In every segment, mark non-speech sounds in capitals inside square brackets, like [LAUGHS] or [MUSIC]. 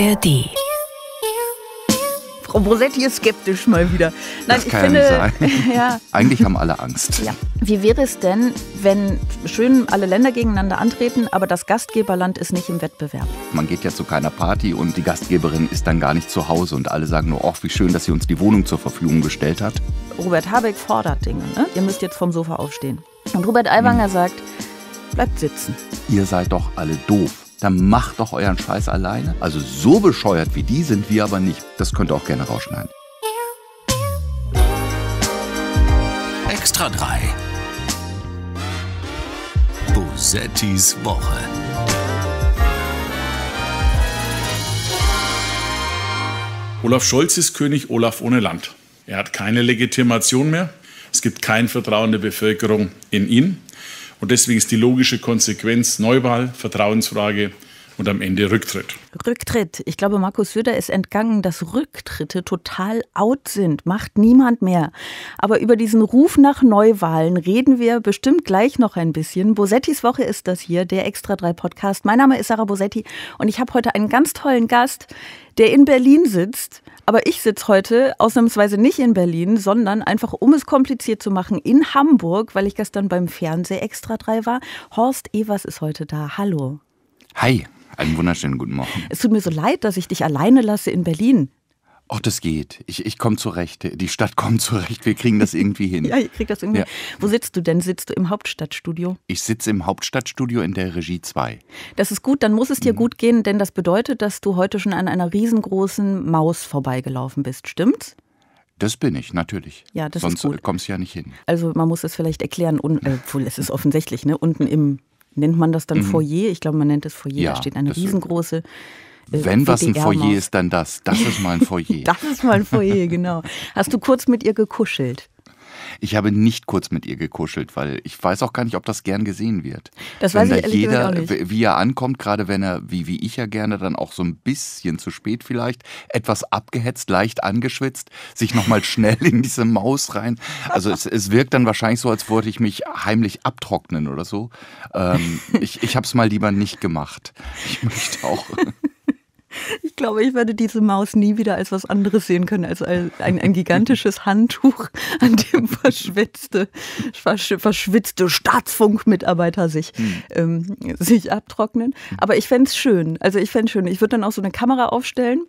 ARD. Frau Brosetti ist skeptisch mal wieder. Nein, das kann finde, sein. [LAUGHS] ja. Eigentlich haben alle Angst. Ja. Wie wäre es denn, wenn schön alle Länder gegeneinander antreten, aber das Gastgeberland ist nicht im Wettbewerb? Man geht ja zu keiner Party und die Gastgeberin ist dann gar nicht zu Hause und alle sagen nur, oh, wie schön, dass sie uns die Wohnung zur Verfügung gestellt hat. Robert Habeck fordert Dinge. Ne? Ihr müsst jetzt vom Sofa aufstehen. Und Robert Aiwanger hm. sagt, bleibt sitzen. Ihr seid doch alle doof dann macht doch euren Scheiß alleine. Also so bescheuert wie die sind wir aber nicht. Das könnt ihr auch gerne rausschneiden. Extra 3. Bosettis Woche. Olaf Scholz ist König Olaf ohne Land. Er hat keine Legitimation mehr. Es gibt kein Vertrauen der Bevölkerung in ihn. Und deswegen ist die logische Konsequenz Neuwahl, Vertrauensfrage und am Ende Rücktritt. Rücktritt. Ich glaube, Markus Söder ist entgangen, dass Rücktritte total out sind. Macht niemand mehr. Aber über diesen Ruf nach Neuwahlen reden wir bestimmt gleich noch ein bisschen. Bosettis Woche ist das hier, der Extra 3 Podcast. Mein Name ist Sarah Bosetti und ich habe heute einen ganz tollen Gast, der in Berlin sitzt, aber ich sitze heute ausnahmsweise nicht in Berlin, sondern einfach, um es kompliziert zu machen, in Hamburg, weil ich gestern beim Fernseh extra drei war. Horst Evers ist heute da. Hallo. Hi, einen wunderschönen guten Morgen. Es tut mir so leid, dass ich dich alleine lasse in Berlin. Oh, das geht. Ich, ich komme zurecht. Die Stadt [LAUGHS] kommt zurecht. Wir kriegen das irgendwie hin. ja, ich krieg das irgendwie. Ja. Wo sitzt du denn? Sitzt du im Hauptstadtstudio? Ich sitze im Hauptstadtstudio in der Regie 2. Das ist gut, dann muss es dir mhm. gut gehen, denn das bedeutet, dass du heute schon an einer riesengroßen Maus vorbeigelaufen bist, stimmt's? Das bin ich, natürlich. Ja, das Sonst ist äh, gut. kommst du ja nicht hin. Also man muss es vielleicht erklären, Un äh, es ist offensichtlich, ne? Unten im, nennt man das dann mhm. Foyer? Ich glaube, man nennt es Foyer. Ja, da steht eine riesengroße. Ist wenn was ein Foyer ist, dann das. Das ist mal ein Foyer. [LAUGHS] das ist mal ein Foyer, genau. Hast du kurz mit ihr gekuschelt? Ich habe nicht kurz mit ihr gekuschelt, weil ich weiß auch gar nicht, ob das gern gesehen wird. Das wenn weiß ich da jeder, wie er ankommt, gerade wenn er, wie, wie ich ja gerne, dann auch so ein bisschen zu spät vielleicht, etwas abgehetzt, leicht angeschwitzt, sich nochmal schnell in diese Maus rein. Also es, es wirkt dann wahrscheinlich so, als wollte ich mich heimlich abtrocknen oder so. Ähm, ich ich habe es mal lieber nicht gemacht. Ich möchte auch. Ich glaube, ich werde diese Maus nie wieder als was anderes sehen können, als ein, ein gigantisches [LAUGHS] Handtuch, an dem verschwitzte, verschwitzte Staatsfunkmitarbeiter sich, hm. ähm, sich abtrocknen. Aber ich fände es schön. Also ich fände es schön. Ich würde dann auch so eine Kamera aufstellen.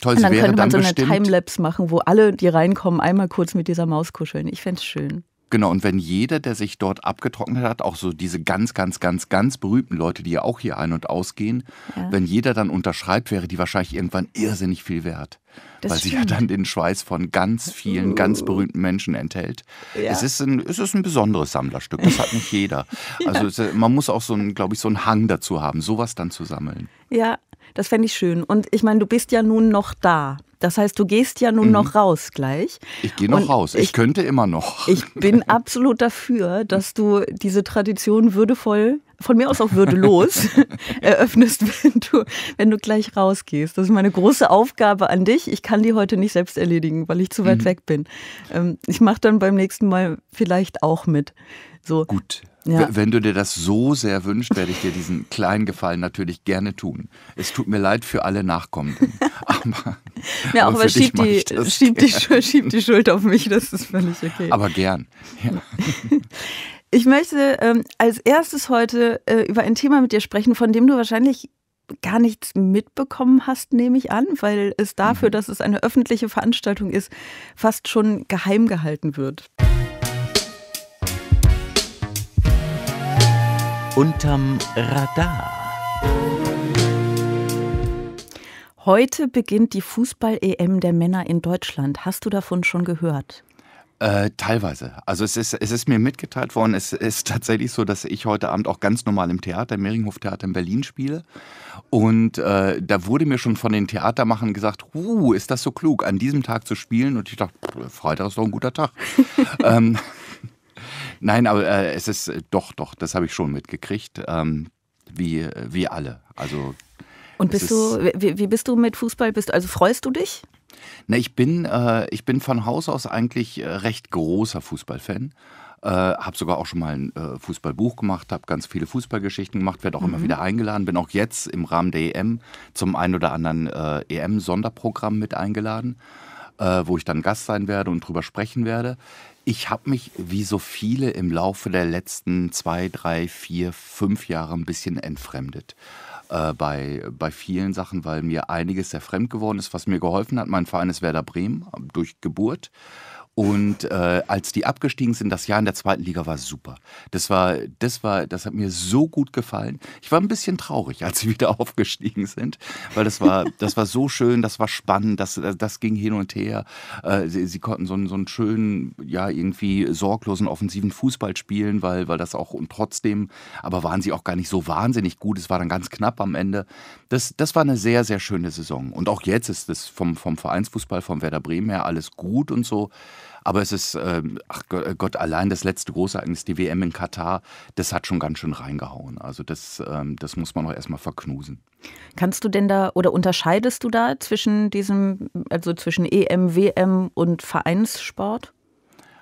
Toll, und dann könnte man dann so eine Timelapse machen, wo alle, die reinkommen, einmal kurz mit dieser Maus kuscheln. Ich fände es schön. Genau, und wenn jeder, der sich dort abgetrocknet hat, auch so diese ganz, ganz, ganz, ganz berühmten Leute, die ja auch hier ein- und ausgehen, ja. wenn jeder dann unterschreibt, wäre die wahrscheinlich irgendwann irrsinnig viel wert. Das weil stimmt. sie ja dann den Schweiß von ganz vielen, ganz oh. berühmten Menschen enthält. Ja. Es, ist ein, es ist ein besonderes Sammlerstück, das hat nicht jeder. [LAUGHS] ja. Also es, man muss auch so einen, glaube ich, so einen Hang dazu haben, sowas dann zu sammeln. Ja, das fände ich schön. Und ich meine, du bist ja nun noch da. Das heißt, du gehst ja nun mhm. noch raus gleich. Ich gehe noch und raus. Ich, ich, könnte immer noch. Ich bin absolut dafür, dass du diese Tradition würdevoll, von mir aus auch würdelos, [LAUGHS] eröffnest, wenn du, wenn du gleich rausgehst. Das ist meine große Aufgabe an dich. Ich kann die heute nicht selbst erledigen, weil ich zu weit mhm. weg bin. Ähm, ich mache dann beim nächsten Mal vielleicht auch mit. So. Gut. Ja. Wenn du dir das so sehr wünschst, werde ich dir diesen kleinen Gefallen natürlich gerne tun. Es tut mir leid für alle Nachkommenden. [LAUGHS] Aber, ja, auch aber, aber schiebt die, schieb die, schieb die Schuld auf mich, das ist völlig okay. Aber gern. Ja. [LAUGHS] Ich möchte ähm, als erstes heute äh, über ein Thema mit dir sprechen, von dem du wahrscheinlich gar nichts mitbekommen hast, nehme ich an, weil es dafür, mhm. dass es eine öffentliche Veranstaltung ist, fast schon geheim gehalten wird. Unterm Radar. Heute beginnt die Fußball-EM der Männer in Deutschland. Hast du davon schon gehört? Äh, teilweise. Also es ist, es ist mir mitgeteilt worden, es ist tatsächlich so, dass ich heute Abend auch ganz normal im Theater, im Meringhof Theater in Berlin spiele. Und äh, da wurde mir schon von den Theatermachern gesagt, uh, ist das so klug, an diesem Tag zu spielen? Und ich dachte, Freitag ist doch ein guter Tag. [LAUGHS] ähm, Nein, aber äh, es ist äh, doch, doch, das habe ich schon mitgekriegt. Ähm, wie, wie alle. Also, Und bist du, wie, wie, bist du mit Fußball? Bist, also freust du dich? Ne, ich bin, äh, ich bin von Haus aus eigentlich äh, recht großer Fußballfan. Äh, habe sogar auch schon mal ein äh, Fußballbuch gemacht, habe ganz viele Fußballgeschichten gemacht, werde auch mhm. immer wieder eingeladen, bin auch jetzt im Rahmen der EM zum einen oder anderen äh, EM-Sonderprogramm mit eingeladen, äh, wo ich dann Gast sein werde und drüber sprechen werde. Ich habe mich, wie so viele, im Laufe der letzten zwei, drei, vier, fünf Jahre ein bisschen entfremdet. Äh, bei, bei vielen Sachen, weil mir einiges sehr fremd geworden ist, was mir geholfen hat. Mein Verein ist Werder Bremen äh, durch Geburt. Und äh, als die abgestiegen sind, das Jahr in der zweiten Liga war super. Das war, das war, das hat mir so gut gefallen. Ich war ein bisschen traurig, als sie wieder [LAUGHS] aufgestiegen sind, weil das war, das war so schön, das war spannend, das, das ging hin und her. Äh, sie, sie, konnten so einen, so einen schönen, ja, irgendwie sorglosen, offensiven Fußball spielen, weil, weil das auch und trotzdem, aber waren sie auch gar nicht so wahnsinnig gut. Es war dann ganz knapp am Ende das, das war eine sehr, sehr schöne Saison. Und auch jetzt ist es vom, vom Vereinsfußball, vom Werder Bremen her alles gut und so. Aber es ist, ähm, äh, ach Gott, allein das letzte Großereignis, die WM in Katar, das hat schon ganz schön reingehauen. Also das, ähm, das muss man auch erstmal verknusen. Kannst du denn da oder unterscheidest du da zwischen diesem, also zwischen EM, WM und Vereinssport?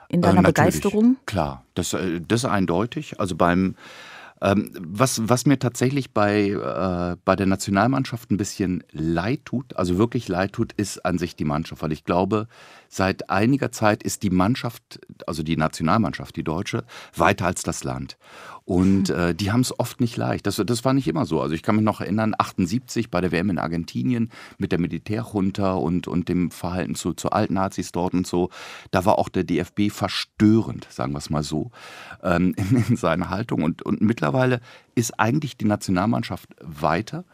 In deiner äh, Begeisterung? Klar, das, äh, das eindeutig. Also beim ähm, was, was mir tatsächlich bei, äh, bei der Nationalmannschaft ein bisschen leid tut, also wirklich leid tut, ist an sich die Mannschaft, weil ich glaube, Seit einiger Zeit ist die Mannschaft, also die Nationalmannschaft, die deutsche, weiter als das Land. Und hm. äh, die haben es oft nicht leicht. Das, das war nicht immer so. Also ich kann mich noch erinnern, 78 bei der WM in Argentinien mit der Militärjunta und, und dem Verhalten zu, zu Altnazis dort und so. Da war auch der DFB verstörend, sagen wir es mal so, ähm, [LAUGHS] in, in seiner Haltung. Und, und mittlerweile ist eigentlich die Nationalmannschaft weiter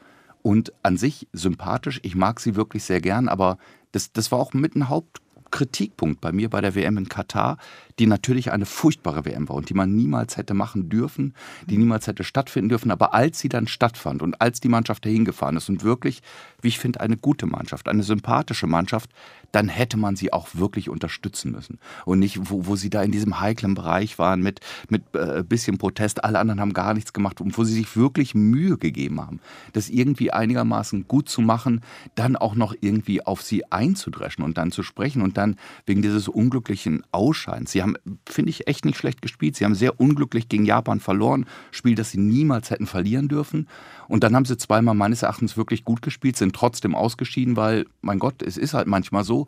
und an sich sympathisch. Ich mag sie wirklich sehr gern, aber das, das war auch mit ein Hauptgrund. Kritikpunkt bei mir bei der WM in Katar, die natürlich eine furchtbare WM war und die man niemals hätte machen dürfen, die niemals hätte stattfinden dürfen. Aber als sie dann stattfand und als die Mannschaft dahin gefahren ist und wirklich, wie ich finde, eine gute Mannschaft, eine sympathische Mannschaft, dann hätte man sie auch wirklich unterstützen müssen. Und nicht, wo, wo sie da in diesem heiklen Bereich waren mit, ein äh, bisschen Protest, alle anderen haben gar nichts gemacht und wo sie sich wirklich Mühe gegeben haben, das irgendwie einigermaßen gut zu machen, dann auch noch irgendwie auf sie einzudreschen und dann zu sprechen und dann wegen dieses unglücklichen Ausscheins. Sie haben haben, finde ich, echt nicht schlecht gespielt. Sie haben sehr unglücklich gegen Japan verloren. Spiel, das sie niemals hätten verlieren dürfen. Und dann haben sie zweimal meines Erachtens wirklich gut gespielt, sind trotzdem ausgeschieden, weil, mein Gott, es ist halt manchmal so.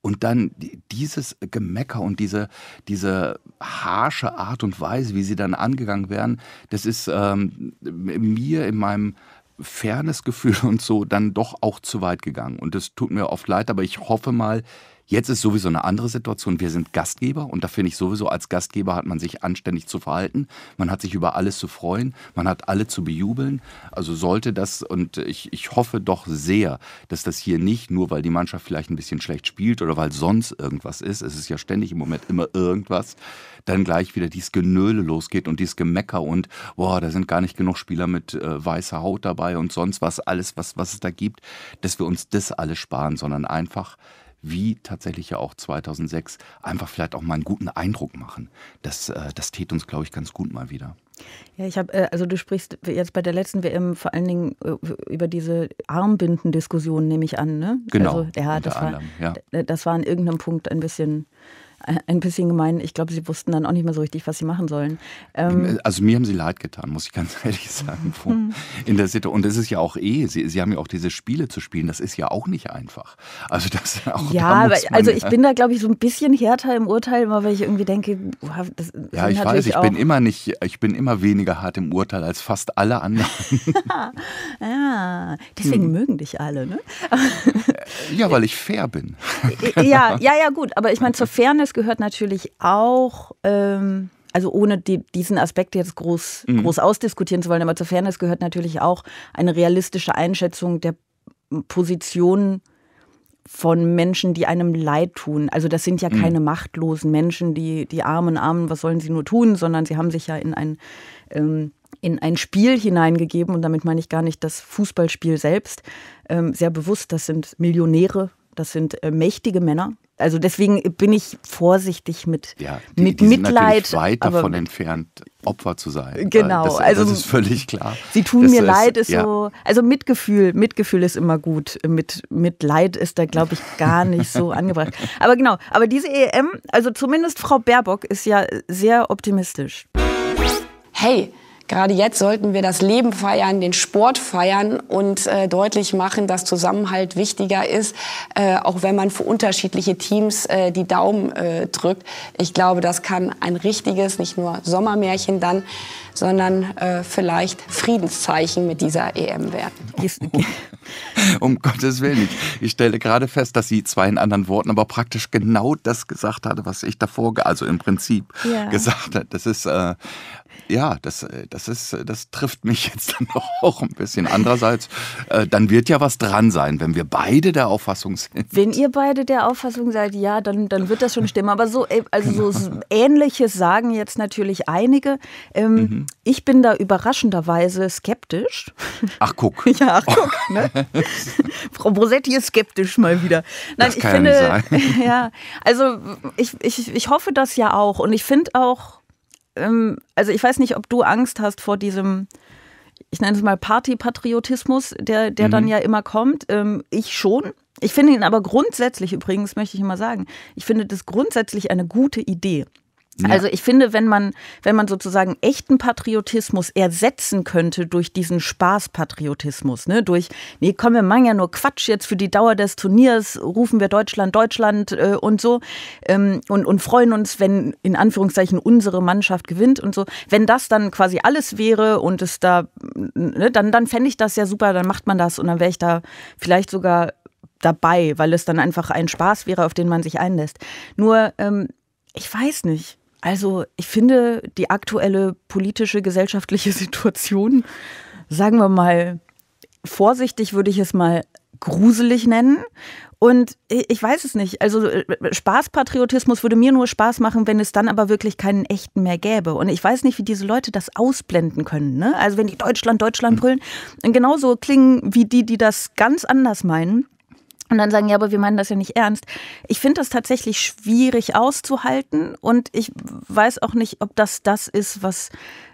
Und dann dieses Gemecker und diese, diese harsche Art und Weise, wie sie dann angegangen werden, das ist ähm, mir in meinem Fairnessgefühl [LAUGHS] und so dann doch auch zu weit gegangen. Und das tut mir oft leid, aber ich hoffe mal, Jetzt ist sowieso eine andere Situation. Wir sind Gastgeber und da finde ich sowieso, als Gastgeber hat man sich anständig zu verhalten. Man hat sich über alles zu freuen. Man hat alle zu bejubeln. Also sollte das, und ich, ich hoffe doch sehr, dass das hier nicht nur, weil die Mannschaft vielleicht ein bisschen schlecht spielt oder weil sonst irgendwas ist, es ist ja ständig im Moment immer irgendwas, dann gleich wieder dieses Genöle losgeht und dieses Gemecker und, boah, da sind gar nicht genug Spieler mit äh, weißer Haut dabei und sonst was, alles, was, was es da gibt, dass wir uns das alles sparen, sondern einfach wie tatsächlich ja auch 2006, einfach vielleicht auch mal einen guten Eindruck machen. Das, äh, das tät uns, glaube ich, ganz gut mal wieder. Ja, ich habe, äh, also du sprichst jetzt bei der letzten WM vor allen Dingen äh, über diese Armbinden-Diskussion, nehme ich an, ne? Genau. Also, ja, das, war, ja. das war an irgendeinem Punkt ein bisschen [LAUGHS] ein bisschen gemein. Ich glaube, sie wussten dann auch nicht mehr so richtig, was sie machen sollen. Ähm also mir haben sie leid getan, muss ich ganz [LAUGHS] ehrlich sagen. Mhm. In der Situation. Und es ist ja auch eh, sie, sie haben ja auch diese Spiele zu spielen, das ist ja auch nicht einfach. Also das auch Ja, da also ich bin da, glaube ich, so ein bisschen härter im Urteil, weil ich irgendwie denke, wow, das Ja, ich weiß, ich bin immer nicht, ich bin immer weniger hart im Urteil als fast alle anderen. ja, [LAUGHS] ah, deswegen hm. mögen dich alle, ne? Äh, ja, weil ich fair bin. ja, ja, ja, gut. Aber ich meine, zur Fairness gehört natürlich auch, ähm, also ohne die, diesen Aspekt jetzt groß, mhm. groß ausdiskutieren zu wollen, aber zur Fairness gehört natürlich auch eine realistische Einschätzung der Position von Menschen, die einem leid tun. Also das sind ja mhm. keine machtlosen Menschen, die, die armen Armen, was sollen sie nur tun, sondern sie haben sich ja in ein, ähm, in ein Spiel hineingegeben und damit meine ich gar nicht das Fußballspiel selbst, ähm, sehr bewusst, das sind Millionäre, das sind äh, mächtige Männer, also deswegen bin ich vorsichtig mit, ja, die, mit die Mitleid. weit aber, davon entfernt, Opfer zu sein. Ne? Genau, das, also das ist völlig klar. Sie tun das mir ist, leid, ist ja. so. Also Mitgefühl, Mitgefühl ist immer gut. Mit, mit Leid ist da, glaube ich, gar nicht so angebracht. [LAUGHS] Aber genau, aber diese EM, also zumindest Frau Baerbock ist ja sehr optimistisch. Hey, gerade jetzt sollten wir das Leben feiern, den Sport feiern und äh, deutlich machen, dass Zusammenhalt wichtiger ist, äh, auch wenn man für unterschiedliche Teams äh, die Daumen äh, drückt. Ich glaube, das kann ein richtiges, nicht nur Sommermärchen dann, sondern äh, vielleicht Friedenszeichen mit dieser EM werden. [LAUGHS] um Gottes Willen. Ich stelle gerade fest, dass sie zwar in anderen Worten, aber praktisch genau das gesagt hatte, was ich davor, also im Prinzip ja. gesagt hat. Das ist äh, ja, das, äh, das, ist, äh, das trifft mich [LAUGHS] jetzt dann auch ein bisschen. Andererseits, äh, dann wird ja was dran sein, wenn wir beide der Auffassung sind. Wenn ihr beide der Auffassung seid, ja, dann, dann wird das schon [LAUGHS] stimmen. Aber so, äh, also so genau. Ähnliches sagen jetzt natürlich einige. Ähm, mhm. Ich bin da überraschenderweise skeptisch. Ach, guck. [LAUGHS] ja, ach, guck. Ne? Frau Brosetti ist skeptisch mal wieder. Nein, das kann ich finde, ja, sein. ja, also ich, ich, ich hoffe das ja auch. Und ich finde auch, ähm, also ich weiß nicht, ob du Angst hast vor diesem, ich nenne es mal Partypatriotismus, der, der mhm. dann ja immer kommt. Ähm, ich schon. Ich finde ihn aber grundsätzlich, übrigens möchte ich immer sagen, ich finde das grundsätzlich eine gute Idee. Also ich finde, wenn man, wenn man sozusagen echten Patriotismus ersetzen könnte durch diesen Spaßpatriotismus, ne, durch, nee, komm, wir machen ja nur Quatsch jetzt für die Dauer des Turniers, rufen wir Deutschland, Deutschland äh, und so ähm, und, und freuen uns, wenn in Anführungszeichen unsere Mannschaft gewinnt und so. Wenn das dann quasi alles wäre und es da, ne, dann, dann fände ich das ja super, dann macht man das und dann wäre ich da vielleicht sogar dabei, weil es dann einfach ein Spaß wäre, auf den man sich einlässt. Nur, ähm, ich weiß nicht. Also ich finde die aktuelle politische, gesellschaftliche [LAUGHS] Situation, sagen wir mal, vorsichtig würde ich es mal gruselig nennen. Und ich weiß es nicht. Also äh, äh, Spaßpatriotismus würde mir nur Spaß machen, wenn es dann aber wirklich keinen echten mehr gäbe. Und ich weiß nicht, wie diese Leute das ausblenden können. Ne? Also wenn die Deutschland, Deutschland brüllen, genauso klingen wie die, die das ganz anders meinen. Und dann sagen, ja, aber wir meinen das ja nicht ernst. Ich finde das tatsächlich schwierig auszuhalten und ich weiß auch nicht, ob das das ist, was,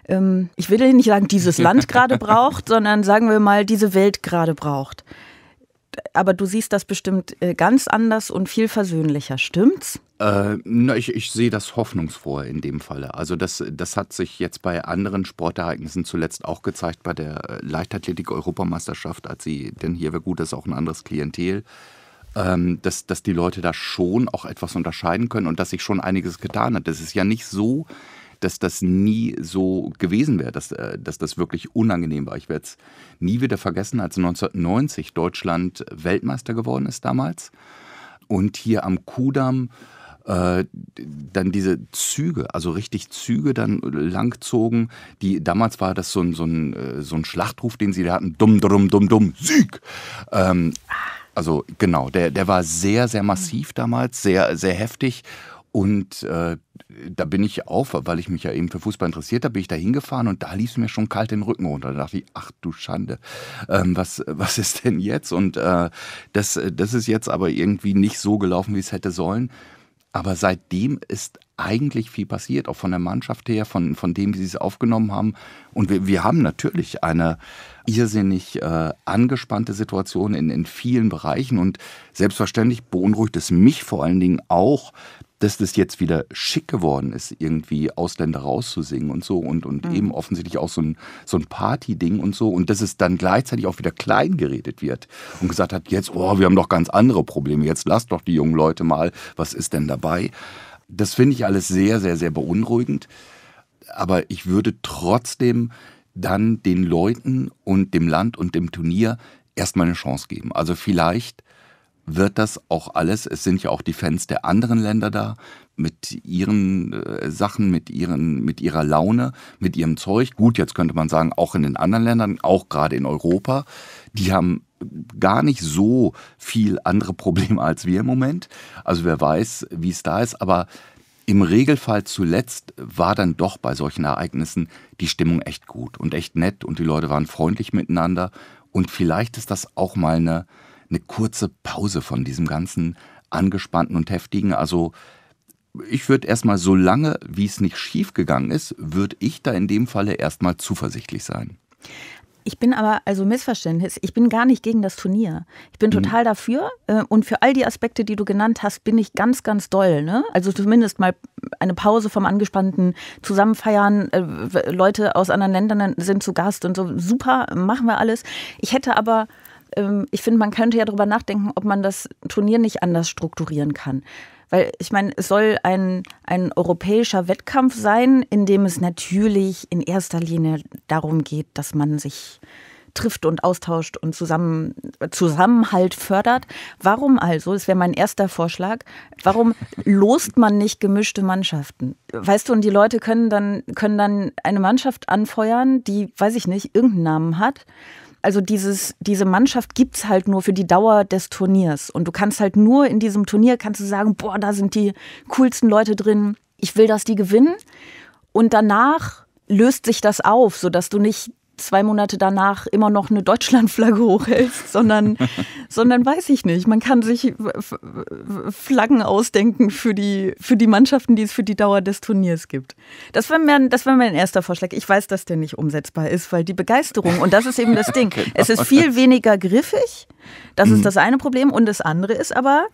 ähm, ich will nicht sagen, dieses Land [LAUGHS] gerade braucht, sondern sagen wir mal, diese Welt gerade braucht. Aber du siehst das bestimmt äh, ganz anders und viel versöhnlicher, stimmt's? Äh, na, ich, ich sehe das hoffnungsvoll in dem Falle. Also das, das hat sich jetzt bei anderen Sportereignissen zuletzt auch gezeigt, bei der Leichtathletik-Europameisterschaft, als sie, denn hier wäre gut, das ist auch ein anderes Klientel, ähm, dass, dass die Leute da schon auch etwas unterscheiden können und dass sich schon einiges getan hat. Das ist ja nicht so, dass das nie so gewesen wäre, dass, äh, dass das wirklich unangenehm war. Ich werde es nie wieder vergessen, als 1990 Deutschland Weltmeister geworden ist damals. Und hier am Kudamm äh, dann diese Züge, also richtig Züge dann langzogen, die damals war das so ein, so ein, äh, so ein Schlachtruf, den sie da hatten, dumm, dumm, dumm, dumm, Sieg! Ähm, also genau, der, der war sehr, sehr hm. massiv damals, sehr, sehr heftig und äh, da bin ich auf, weil ich mich ja eben für Fußball interessiert habe, bin ich da hingefahren und da lief mir schon kalt den Rücken runter. Da dachte ich, ach du Schande, ähm, was, was ist denn jetzt? Und äh, das, das ist jetzt aber irgendwie nicht so gelaufen, wie es hätte sollen. Aber seitdem ist eigentlich viel passiert, auch von der Mannschaft her, von, von dem, wie sie es aufgenommen haben. Und wir, wir haben natürlich eine irrsinnig äh, angespannte Situation in, in vielen Bereichen und selbstverständlich beunruhigt es mich vor allen Dingen auch, dass das jetzt wieder schick geworden ist, irgendwie Ausländer rauszusingen und so und, und mhm. eben offensichtlich auch so ein, so ein Party-Ding und so und dass es dann gleichzeitig auch wieder klein geredet wird und gesagt hat, jetzt, oh, wir haben doch ganz andere Probleme, jetzt lasst doch die jungen Leute mal, was ist denn dabei? Das finde ich alles sehr, sehr, sehr beunruhigend. Aber ich würde trotzdem dann den Leuten und dem Land und dem Turnier erstmal eine Chance geben. Also vielleicht wird das auch alles, es sind ja auch die Fans der anderen Länder da, mit ihren äh, Sachen, mit, ihren, mit ihrer Laune, mit ihrem Zeug. Gut, jetzt könnte man sagen, auch in den anderen Ländern, auch gerade in Europa, die haben gar nicht so viel andere Probleme als wir im Moment. Also wer weiß, wie es da ist, aber im Regelfall zuletzt war dann doch bei solchen Ereignissen die Stimmung echt gut und echt nett und die Leute waren freundlich miteinander. Und vielleicht ist das auch mal eine, eine kurze Pause von diesem ganzen angespannten und heftigen. Also ich würde erstmal, so lange, wie es nicht schiefgegangen ist, würde ich da in dem Falle erstmal zuversichtlich sein. Ich bin aber, also Missverständnis, ich bin gar nicht gegen das Turnier. Ich bin mhm. total mhm. dafür äh, und für all die Aspekte, die du genannt hast, bin ich ganz, ganz doll. Ne? Also zumindest mal eine Pause vom angespannten Zusammenfeiern, äh, Leute aus anderen Ländern sind zu Gast und so, super, machen wir alles. Ich hätte aber, ähm, ich finde, man könnte ja darüber nachdenken, ob man das Turnier nicht anders strukturieren kann. Weil ich meine, es soll ein, ein europäischer Wettkampf sein, in dem es natürlich in erster Linie darum geht, dass man sich trifft und austauscht und zusammen, Zusammenhalt fördert. Warum also, das wäre mein erster Vorschlag, warum lost man nicht gemischte Mannschaften? Weißt du, und die Leute können dann, können dann eine Mannschaft anfeuern, die, weiß ich nicht, irgendeinen Namen hat also dieses, diese Mannschaft gibt es halt nur für die Dauer des Turniers. Und du kannst halt nur in diesem Turnier, kannst du sagen, boah, da sind die coolsten Leute drin. Ich will, dass die gewinnen. Und danach löst sich das auf, sodass du nicht zwei Monate danach immer noch eine Deutschlandflagge hochhältst, [LAUGHS] sondern, sondern weiß ich nicht. Man kann sich Flaggen ausdenken für die, für die Mannschaften, die es für die Dauer des Turniers gibt. Das wäre mein, das wär mein erster Vorschlag. Ich weiß, dass der nicht umsetzbar ist, weil die Begeisterung, und das ist eben das Ding, [LAUGHS] genau. es ist viel weniger griffig. Das ist das eine Problem. Und das andere ist aber,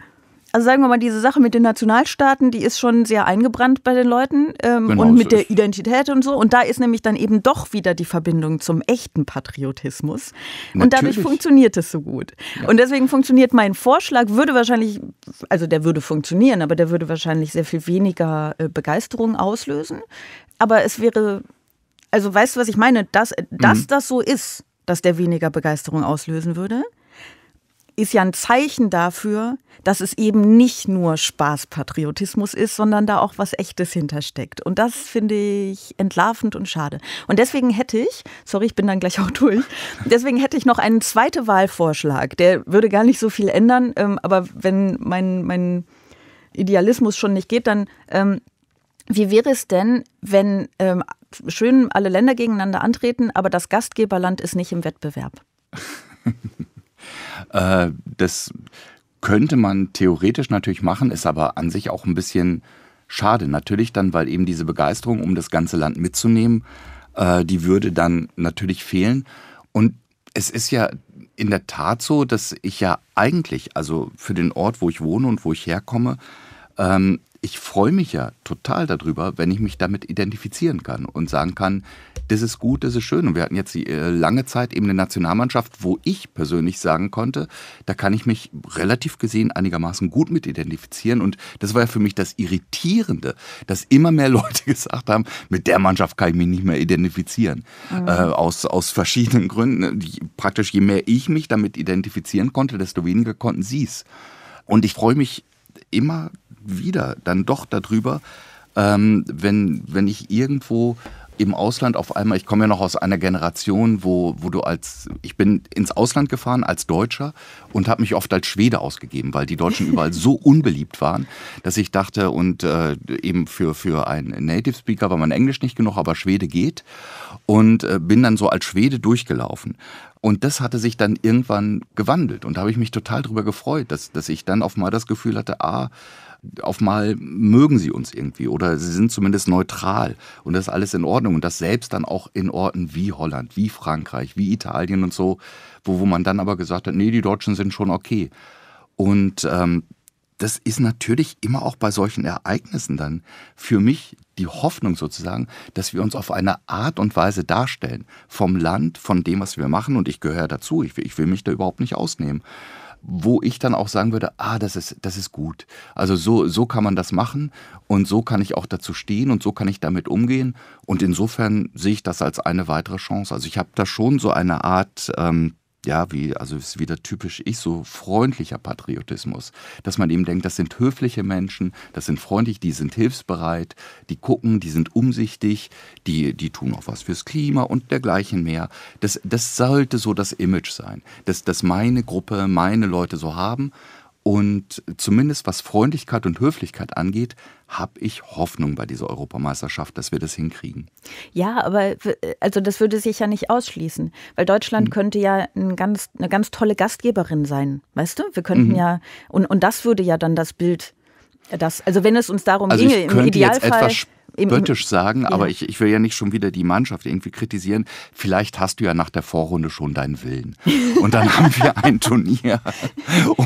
also sagen wir mal, diese Sache mit den Nationalstaaten, die ist schon sehr eingebrannt bei den Leuten ähm, genau, und mit der Identität und so. Und da ist nämlich dann eben doch wieder die Verbindung zum echten Patriotismus. Natürlich. Und dadurch funktioniert es so gut. Ja. Und deswegen funktioniert mein Vorschlag, würde wahrscheinlich, also der würde funktionieren, aber der würde wahrscheinlich sehr viel weniger äh, Begeisterung auslösen. Aber es wäre, also weißt du, was ich meine? Dass, dass mhm. das so ist, dass der weniger Begeisterung auslösen würde, ist ja ein Zeichen dafür, dass es eben nicht nur Spaßpatriotismus ist, sondern da auch was Echtes hintersteckt. Und das finde ich entlarvend und schade. Und deswegen hätte ich, sorry, ich bin dann gleich [LAUGHS] auch durch, deswegen hätte ich noch einen zweiten Wahlvorschlag. Der würde gar nicht so viel ändern, ähm, aber wenn mein, mein Idealismus schon nicht geht, dann ähm, wie wäre es denn, wenn ähm, schön alle Länder gegeneinander antreten, aber das Gastgeberland ist nicht im Wettbewerb? [LAUGHS] äh, das könnte man theoretisch natürlich machen, ist aber an sich auch ein bisschen schade. Natürlich dann, weil eben diese Begeisterung, um das ganze Land mitzunehmen, äh, die würde dann natürlich fehlen. Und es ist ja in der Tat so, dass ich ja eigentlich, also für den Ort, wo ich wohne und wo ich herkomme, ähm, ich freue mich ja total darüber, wenn ich mich damit identifizieren kann und sagen kann, das ist gut, das ist schön. Und wir hatten jetzt die, äh, lange Zeit eben eine Nationalmannschaft, wo ich persönlich sagen konnte, da kann ich mich relativ gesehen einigermaßen gut mit identifizieren. Und das war ja für mich das Irritierende, dass immer mehr [LAUGHS] Leute gesagt haben, mit der Mannschaft kann ich mich nicht mehr identifizieren. Mhm. Äh, aus, aus verschiedenen Gründen. Die, praktisch je mehr ich mich damit identifizieren konnte, desto weniger konnten sie es. Und ich freue mich immer wieder dann doch darüber, ähm, wenn, wenn ich irgendwo im Ausland auf einmal, ich komme ja noch aus einer Generation, wo, wo du als, ich bin ins Ausland gefahren als Deutscher und habe mich oft als Schwede ausgegeben, weil die Deutschen [LAUGHS] überall so unbeliebt waren, dass ich dachte, und äh, eben für, für einen Native Speaker war mein Englisch nicht genug, aber Schwede geht und äh, bin dann so als Schwede durchgelaufen. Und das hatte sich dann irgendwann gewandelt und da habe ich mich total darüber gefreut, dass, dass ich dann auf einmal das Gefühl hatte, ah, auf mal mögen sie uns irgendwie oder sie sind zumindest neutral und das ist alles in Ordnung und das selbst dann auch in Orten wie Holland, wie Frankreich, wie Italien und so, wo, wo man dann aber gesagt hat, nee, die Deutschen sind schon okay. Und ähm, das ist natürlich immer auch bei solchen Ereignissen dann für mich die Hoffnung sozusagen, dass wir uns auf eine Art und Weise darstellen. Vom Land, von dem, was wir machen. Und ich gehöre dazu. Ich ich will mich da überhaupt nicht ausnehmen wo ich dann auch sagen würde, ah, das ist, das ist gut. Also so, so kann man das machen und so kann ich auch dazu stehen und so kann ich damit umgehen. Und insofern sehe ich das als eine weitere Chance. Also ich habe da schon so eine Art ähm, ja, wie, also ist wieder typisch ich, so freundlicher Patriotismus, dass man eben denkt, das sind höfliche Menschen, das sind freundlich, die sind hilfsbereit, die gucken, die sind umsichtig, die, die tun auch was fürs Klima und dergleichen mehr. Das, das sollte so das Image sein, dass dass meine Gruppe, meine Leute so haben. Und zumindest was Freundlichkeit und Höflichkeit angeht, habe ich Hoffnung bei dieser Europameisterschaft, dass wir das hinkriegen. Ja, aber also das würde sich ja nicht ausschließen, weil Deutschland mhm. könnte ja ein ganz, eine ganz tolle Gastgeberin sein, weißt du? Wir könnten mhm. ja, und, und das würde ja dann das Bild, äh, das, also wenn es uns darum also ginge, ich könnte im Idealfall. Jetzt etwas spöttisch sagen, ja. aber ich, ich will ja nicht schon wieder die Mannschaft irgendwie kritisieren. Vielleicht hast du ja nach der Vorrunde schon deinen Willen. [LAUGHS] Und dann haben wir ein Turnier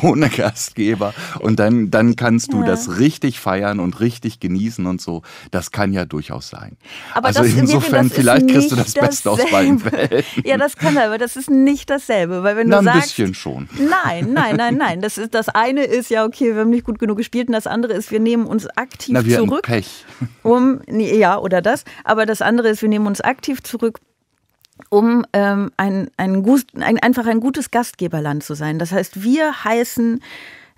ohne Gastgeber und dann, dann kannst du ja. das richtig feiern und richtig genießen und so. Das kann ja durchaus sein. Aber also insofern, Leben, vielleicht kriegst du das Beste aus beiden Welten. [LAUGHS] Ja, das kann aber das ist nicht dasselbe. Weil wenn Na, ein sagst, bisschen schon. Nein, nein, nein, [LAUGHS] nein. Das, ist, das eine ist ja, okay, wir haben nicht gut genug gespielt und das andere ist, wir nehmen uns aktiv Na, wir zurück, Pech. um nee, ja, oder das. Aber das andere ist, wir nehmen uns aktiv zurück, um ähm, ein, ein, ein, einfach ein gutes Gastgeberland zu sein. Das heißt, wir heißen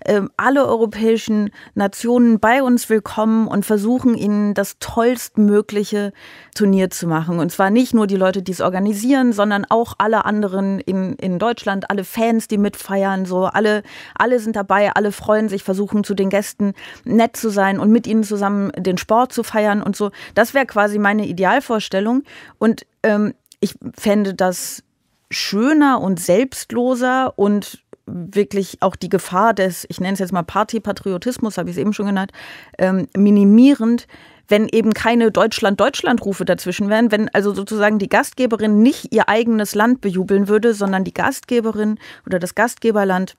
ähm, alle europäischen Nationen bei uns willkommen und versuchen ihnen das tollstmögliche Turnier zu machen. Und zwar nicht nur die Leute, die es organisieren, sondern auch alle anderen in, in Deutschland, alle Fans, die mitfeiern, so alle, alle sind dabei, alle freuen sich, versuchen zu den Gästen nett zu sein und mit ihnen zusammen den Sport zu feiern und so. Das wäre quasi meine Idealvorstellung. Und ähm, ich fände das schöner und selbstloser und wirklich auch die Gefahr des, ich nenne es jetzt mal Partypatriotismus, habe ich es eben schon genannt, ähm, minimierend, wenn eben keine Deutschland-Deutschland-Rufe dazwischen wären, wenn also sozusagen die Gastgeberin nicht ihr eigenes Land bejubeln würde, sondern die Gastgeberin oder das Gastgeberland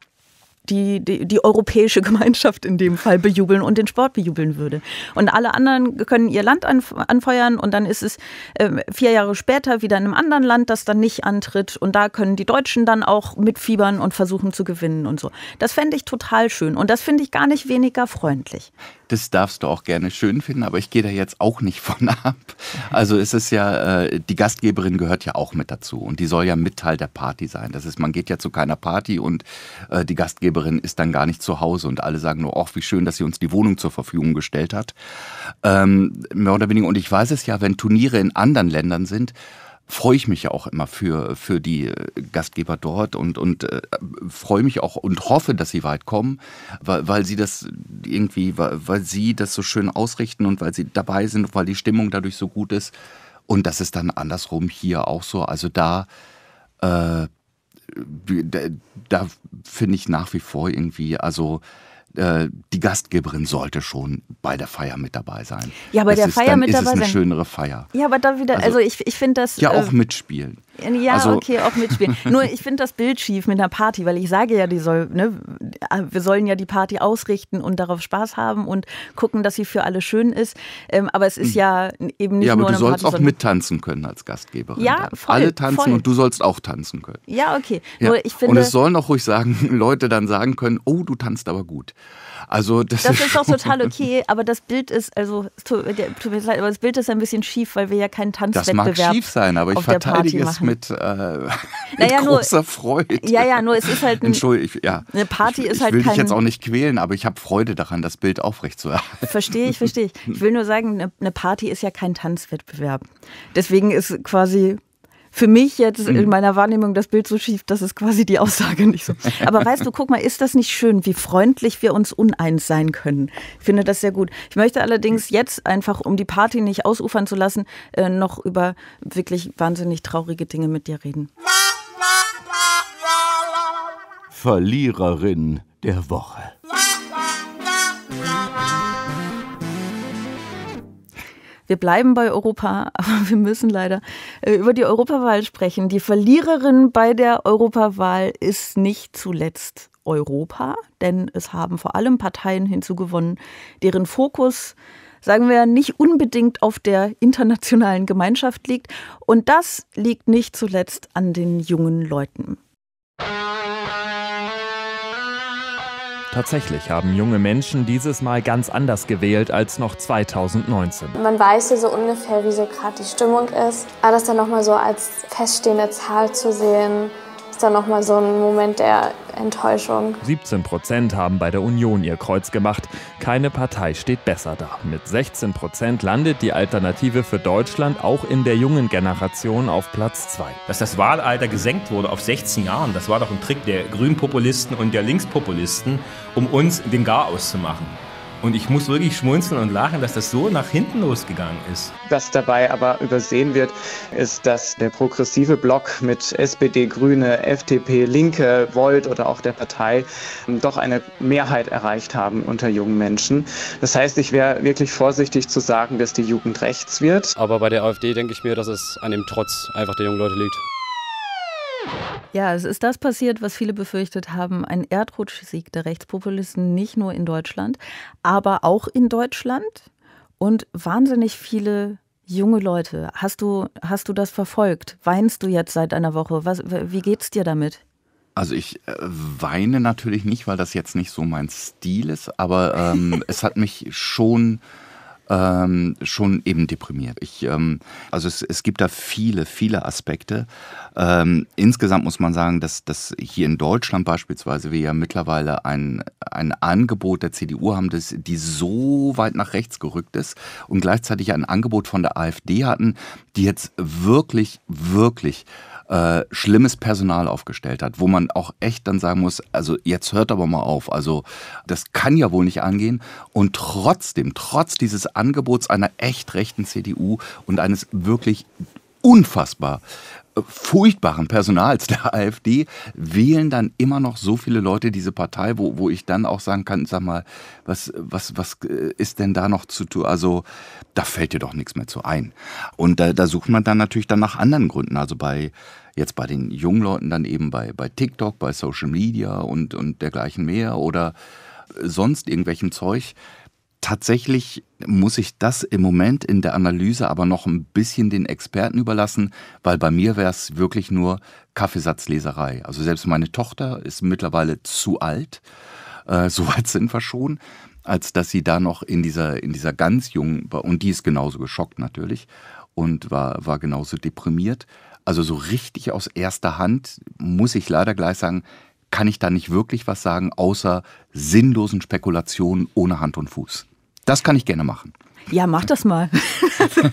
die, die, die, europäische [LAUGHS] Gemeinschaft in dem Fall bejubeln und den Sport bejubeln würde. Und alle anderen können ihr Land anfeuern und dann ist es äh, vier Jahre später wieder in einem anderen Land, das dann nicht antritt. Und da können die Deutschen dann auch mitfiebern und versuchen zu gewinnen und so. Das fände ich total schön und das finde ich gar nicht weniger freundlich das darfst du auch gerne schön finden, aber ich gehe da jetzt auch nicht [LAUGHS] von ab. Also es ist ja, äh, die Gastgeberin gehört ja auch mit dazu und die soll ja mit Teil der Party sein. Das ist, man geht ja zu keiner Party und äh, die Gastgeberin ist dann gar nicht zu Hause und alle sagen nur, ach, wie schön, dass sie uns die Wohnung zur Verfügung gestellt hat. Ähm, mehr oder weniger. Und ich weiß es ja, wenn Turniere in anderen Ländern sind, freue ich mich ja auch immer für, für die äh, Gastgeber dort und, und äh, freue mich auch und hoffe, dass sie weit kommen, weil, weil sie das irgendwie, weil, weil sie das so schön ausrichten und weil sie dabei sind, und weil die Stimmung dadurch so gut ist. Und das ist dann andersrum hier auch so. Also da, äh, da, da finde ich nach wie vor irgendwie, also äh, die Gastgeberin sollte schon bei der Feier mit dabei sein. Ja, bei es der ist, Feier mit dabei sein. ist es eine sein. schönere Feier. Ja, aber da wieder, also, also ich, ich finde das. Ja, äh, auch mitspielen. Ja, also, okay, auch mitspielen. [LAUGHS] Nur ich finde das Bild schief mit einer Party, weil ich sage ja, die soll ne, äh, wir sollen ja die Party ausrichten und darauf Spaß haben und gucken, dass sie für alle schön ist. Ähm, aber es ist hm. ja eben nicht ja, nur aber du sollst Party, auch mittanzen können als Gastgeberin. Ja, voll, alle tanzen voll. und du sollst auch tanzen können. Ja, okay. Ja. Finde, und es sollen auch ruhig sagen, [LAUGHS] Leute dann sagen können, oh, du tanzt aber gut. Also das, das ist, doch total [LAUGHS] okay, aber das Bild ist also äh, tut mir leid, aber das Bild ist ein bisschen schief, weil wir ja keinen Tanzwettbewerb Das mag schief sein, aber ich verteidige es mit, äh, [LAUGHS] mit naja, großer nur, Freude. Ja, ja, nur es ist halt ein, ja. eine Party ist halt kein... Ich will dich jetzt auch nicht quälen, aber ich habe Freude daran, das Bild aufrechtzuerhalten. Verstehe ich, verstehe ich. Ich will nur sagen, eine Party ist ja kein Tanzwettbewerb. Deswegen ist quasi für mich jetzt in mhm. meiner Wahrnehmung das Bild so schief, dass es quasi die Aussage nicht so. Aber weißt du, guck mal, ist das nicht schön, wie freundlich wir uns uneins sein können? Ich finde das sehr gut. Ich möchte allerdings jetzt einfach, um die Party nicht ausufern zu lassen, äh, noch über wirklich wahnsinnig traurige Dinge mit dir reden. Nein! Verliererin der Woche. Wir bleiben bei Europa, [LAUGHS] aber wir müssen leider äh, über die Europawahl sprechen. Die Verliererin bei der Europawahl ist nicht zuletzt Europa, denn es haben vor allem Parteien hinzugewonnen, deren Fokus sagen wir, nicht unbedingt auf der internationalen Gemeinschaft liegt. Und das liegt nicht zuletzt an den jungen Leuten. Tatsächlich haben junge Menschen dieses Mal ganz anders gewählt als noch 2019. Man weiß ja so ungefähr, wie so gerade die Stimmung ist. Aber das dann nochmal so als feststehende Zahl zu sehen, ist dann nochmal so ein Moment der Enttäuschung. 17 Prozent haben bei der Union ihr Kreuz gemacht. Keine Partei steht besser da. Mit 16 Prozent landet die Alternative für Deutschland auch in der jungen Generation auf Platz 2. Dass das Wahlalter gesenkt wurde auf 16 Jahren, das war doch ein Trick der Grünpopulisten und der Linkspopulisten, um uns den Gar auszumachen. Und ich muss wirklich schmunzeln und lachen, dass das so nach hinten losgegangen ist. Was dabei aber übersehen wird, ist, dass der progressive Block mit SPD, Grüne, FDP, Linke, Volt oder auch der Partei ähm, doch eine Mehrheit erreicht haben unter jungen Menschen. Das heißt, ich wäre wirklich vorsichtig zu sagen, dass die Jugend rechts wird. Aber bei der AfD denke ich mir, dass es an dem Trotz einfach der jungen Leute liegt. Ja, es ist das passiert, was viele befürchtet haben, ein Erdrutschsieg der Rechtspopulisten nicht nur in Deutschland, aber auch in Deutschland und wahnsinnig viele junge Leute. Hast du, hast du das verfolgt? Weinst du jetzt seit einer Woche? Was, wie geht's dir damit? Also ich äh, weine natürlich nicht, weil das jetzt nicht so mein Stil ist, aber ähm, [LAUGHS] es hat mich schon ähm, schon eben deprimiert. Ich, ähm, also es, es, gibt da viele, viele Aspekte. Ähm, insgesamt muss man sagen, dass, dass hier in Deutschland beispielsweise wir ja mittlerweile ein, ein Angebot der CDU haben, das, die so weit nach rechts gerückt ist und gleichzeitig ein Angebot von der AfD hatten, die jetzt wirklich, wirklich äh, schlimmes Personal aufgestellt hat, wo man auch echt dann sagen muss, also jetzt hört aber mal auf, also das kann ja wohl nicht angehen. Und trotzdem, trotz dieses Angebots einer echt rechten CDU und eines wirklich unfassbar furchtbaren Personals der [LAUGHS] AfD wählen dann immer noch so viele Leute diese Partei, wo, wo ich dann auch sagen kann, sag mal, was, was, was äh, ist denn da noch zu tun? Also da fällt dir doch nichts mehr zu ein. Und da, da sucht man dann natürlich dann nach anderen Gründen. Also bei jetzt bei den jungen Leuten dann eben bei, bei TikTok, bei Social Media und, und dergleichen mehr oder sonst irgendwelchem Zeug. Tatsächlich muss ich das im Moment in der Analyse aber noch ein bisschen den Experten überlassen, weil bei mir wäre es wirklich nur Kaffeesatzleserei. Also selbst meine Tochter ist mittlerweile zu alt, äh, [LAUGHS] so weit sind wir schon, als dass sie da noch in dieser, in dieser ganz jungen, und die ist genauso geschockt natürlich und war, war genauso deprimiert. Also so richtig aus erster Hand, muss ich leider gleich sagen, kann ich da nicht wirklich was sagen, außer sinnlosen Spekulationen ohne Hand und Fuß. Das kann ich gerne machen. Ja, mach das mal. [LAUGHS]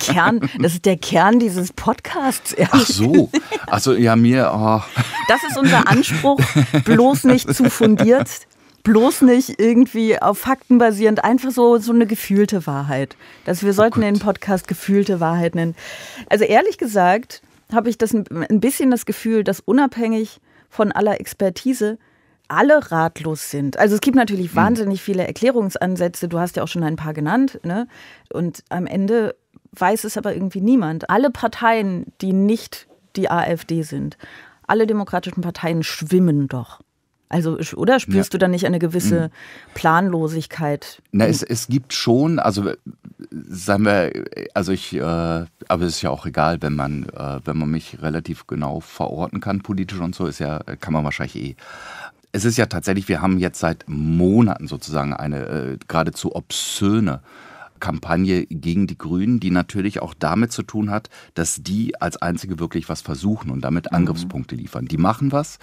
Kern, das ist der Kern dieses Podcasts. Ehrlich. Ach so. Also ja, mir. Oh. Das ist unser Anspruch. Bloß nicht zu fundiert. Bloß nicht irgendwie auf Fakten basierend, einfach so, so eine gefühlte Wahrheit. Dass wir oh sollten oh den Podcast gefühlte Wahrheit nennen. Also ehrlich gesagt habe ich das ein bisschen das Gefühl, dass unabhängig von aller Expertise alle ratlos sind. Also es gibt natürlich hm. wahnsinnig viele Erklärungsansätze, du hast ja auch schon ein paar genannt, ne? Und am Ende weiß es aber irgendwie niemand. Alle Parteien, die nicht die AfD sind, alle demokratischen Parteien schwimmen doch. Also, oder spürst ja. du da nicht eine gewisse hm. Planlosigkeit? Na, es, es gibt schon, also äh, sagen wir, also ich, äh, aber es ist ja auch egal, wenn man, äh, wenn man mich relativ genau verorten kann, politisch und so, ist ja, kann man wahrscheinlich eh es ist ja tatsächlich, wir haben jetzt seit Monaten sozusagen eine äh, geradezu obszöne Kampagne gegen die Grünen, die natürlich auch damit zu tun hat, dass die als einzige wirklich was versuchen und damit mhm. Angriffspunkte liefern. Die machen was,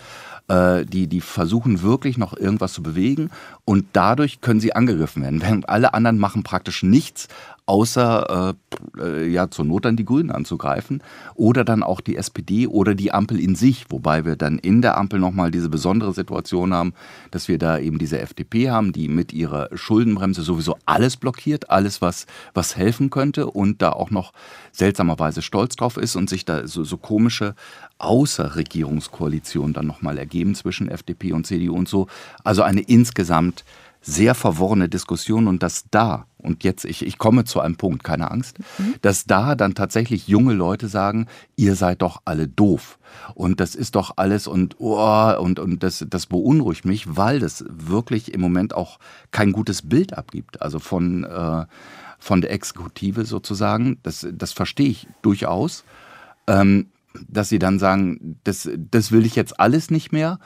äh, die, die versuchen wirklich noch irgendwas zu bewegen und dadurch können sie angegriffen werden, während alle anderen machen praktisch nichts, außer äh, äh, ja zur Not dann die Grünen anzugreifen oder dann auch die SPD oder die Ampel in sich, wobei wir dann in der Ampel nochmal diese besondere Situation haben, dass wir da eben diese FDP haben, die mit ihrer Schuldenbremse sowieso alles blockiert, alles was, was helfen könnte und da auch noch seltsamerweise stolz drauf ist und sich da so, so komische Außerregierungskoalitionen dann nochmal ergeben zwischen FDP und CDU und so. Also eine insgesamt sehr verworrene Diskussion und dass da, und jetzt ich, ich komme zu einem Punkt, keine Angst, mhm. dass da dann tatsächlich junge Leute sagen, ihr seid doch alle doof und das ist doch alles und oh, und, und das, das beunruhigt mich, weil das wirklich im Moment auch kein gutes Bild abgibt, also von, äh, von der Exekutive sozusagen, das, das verstehe ich durchaus. Ähm, dass sie dann sagen, das, das will ich jetzt alles nicht mehr.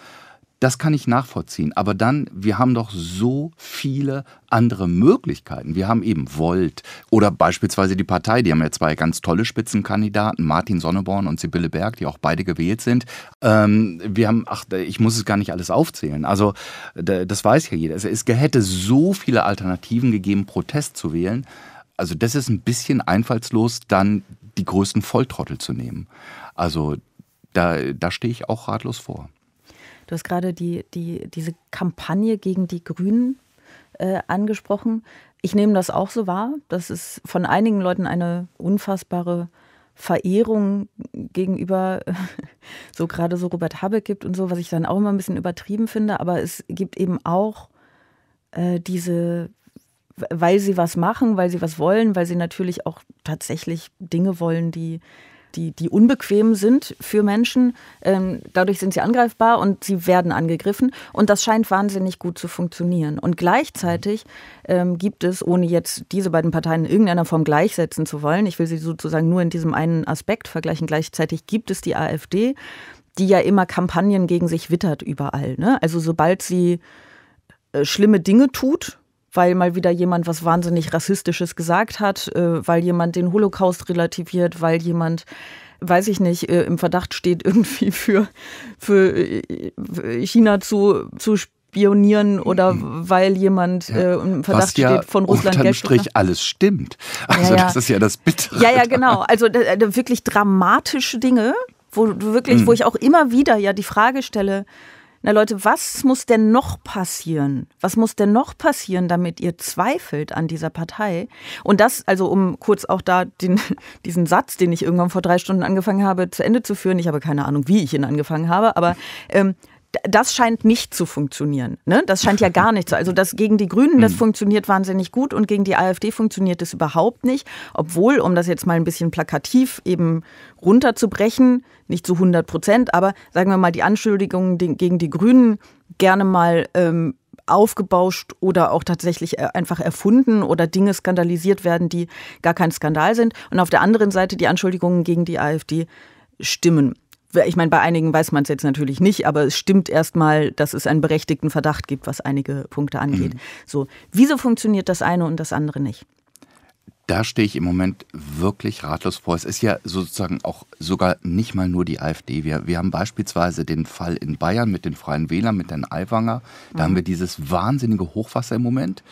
Das kann ich nachvollziehen. Aber dann, wir haben doch so viele andere Möglichkeiten. Wir haben eben Volt oder beispielsweise die Partei. Die haben ja zwei ganz tolle Spitzenkandidaten, Martin Sonneborn und Sibylle Berg, die auch beide gewählt sind. Ähm, wir haben, ach, ich muss es gar nicht alles aufzählen. Also, das weiß ja jeder. Es hätte so viele Alternativen gegeben, Protest zu wählen. Also, das ist ein bisschen einfallslos, dann die größten Volltrottel zu nehmen. Also, da, da stehe ich auch ratlos vor. Du hast gerade die, die, diese Kampagne gegen die Grünen äh, angesprochen. Ich nehme das auch so wahr. dass es von einigen Leuten eine unfassbare Verehrung gegenüber [LAUGHS] so gerade so Robert Habeck gibt und so, was ich dann auch immer ein bisschen übertrieben finde. Aber es gibt eben auch äh, diese, weil sie was machen, weil sie was wollen, weil sie natürlich auch tatsächlich Dinge wollen, die die, die unbequem sind für Menschen. Ähm, dadurch sind sie angreifbar und sie werden angegriffen. Und das scheint wahnsinnig gut zu funktionieren. Und gleichzeitig ähm, gibt es, ohne jetzt diese beiden Parteien in irgendeiner Form gleichsetzen zu wollen, ich will sie sozusagen nur in diesem einen Aspekt vergleichen, gleichzeitig gibt es die AfD, die ja immer Kampagnen gegen sich wittert überall. Ne? Also sobald sie äh, schlimme Dinge tut, weil mal wieder jemand was wahnsinnig Rassistisches gesagt hat, äh, weil jemand den Holocaust relativiert, weil jemand weiß ich nicht, äh, im Verdacht steht, [LAUGHS] irgendwie für, für äh, China zu, zu spionieren mhm. oder mhm. weil jemand äh, im Verdacht ja steht, von Russland Geld Strich oder? alles stimmt. Also ja, das ist ja das Bittere. Ja, ja, genau. Also da, da wirklich dramatische Dinge, wo wirklich, mhm. wo ich auch immer wieder ja die Frage stelle, na Leute, was muss denn noch passieren? Was muss denn noch passieren, damit ihr zweifelt an dieser Partei? Und das, also um kurz auch da den, [LAUGHS] diesen Satz, den ich irgendwann vor drei Stunden angefangen habe, zu Ende zu führen. Ich habe keine Ahnung, wie ich ihn angefangen habe, aber ähm, das scheint nicht zu funktionieren. Ne? Das scheint ja gar nicht zu. Also das gegen die Grünen, das hm. funktioniert wahnsinnig gut und gegen die AfD funktioniert es überhaupt nicht. Obwohl, um das jetzt mal ein bisschen plakativ eben runterzubrechen, nicht zu 100 Prozent, aber sagen wir mal, die Anschuldigungen gegen die Grünen gerne mal ähm, aufgebauscht oder auch tatsächlich äh, einfach erfunden oder Dinge skandalisiert werden, die gar kein Skandal sind. Und auf der anderen Seite die Anschuldigungen gegen die AfD stimmen ich meine, bei einigen weiß man es jetzt natürlich nicht, aber es stimmt erstmal, dass es einen berechtigten Verdacht gibt, was einige Punkte angeht. Mhm. So, wieso funktioniert das eine und das andere nicht? Da stehe ich im Moment wirklich ratlos vor. Es ist ja sozusagen auch sogar nicht mal nur die AfD. Wir, wir haben beispielsweise den Fall in Bayern mit den Freien Wählern, mit den Aiwanger. Da mhm. haben wir dieses wahnsinnige Hochwasser im Moment.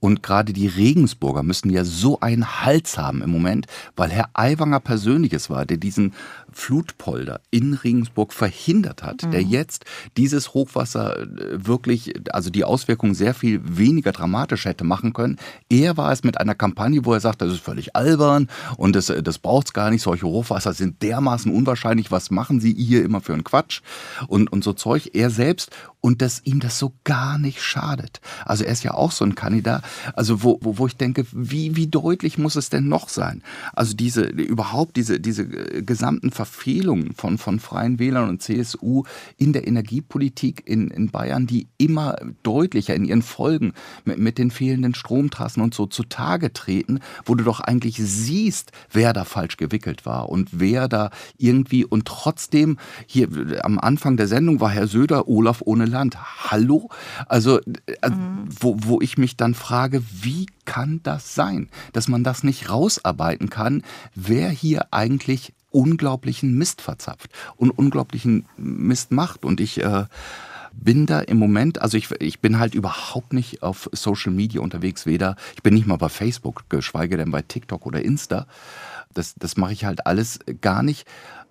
Und gerade die Regensburger müssen ja so einen Hals haben im Moment, weil Herr Aiwanger persönlich es war, der diesen Flutpolder in Regensburg verhindert hat, mhm. der jetzt dieses Hochwasser äh, wirklich, also die Auswirkungen sehr viel weniger dramatisch hätte machen können. Er war es mit einer Kampagne, wo er sagt, das ist völlig albern und das, äh, das braucht es gar nicht, solche Hochwasser sind dermaßen unwahrscheinlich, was machen Sie hier immer für einen Quatsch und, und so Zeug. Er selbst und dass ihm das so gar nicht schadet. Also er ist ja auch so ein Kandidat, also wo, wo, wo ich denke, wie, wie deutlich muss es denn noch sein? Also diese, überhaupt diese, diese äh, gesamten Verfehlungen von, von Freien Wählern und CSU in der Energiepolitik in, in Bayern, die immer deutlicher in ihren Folgen mit, mit den fehlenden Stromtrassen und so zutage treten, wo du doch eigentlich siehst, wer da falsch gewickelt war und wer da irgendwie und trotzdem hier am Anfang der Sendung war Herr Söder Olaf ohne Land. Hallo? Also, äh, äh, mhm. wo, wo ich mich dann frage, wie kann das sein, dass man das nicht rausarbeiten kann, wer hier eigentlich unglaublichen Mist verzapft und unglaublichen Mist macht. Und ich äh, bin da im Moment, also ich, ich bin halt überhaupt nicht auf Social Media unterwegs, weder, ich bin nicht mal bei Facebook, geschweige denn bei TikTok oder Insta. Das, das mache ich halt alles gar nicht.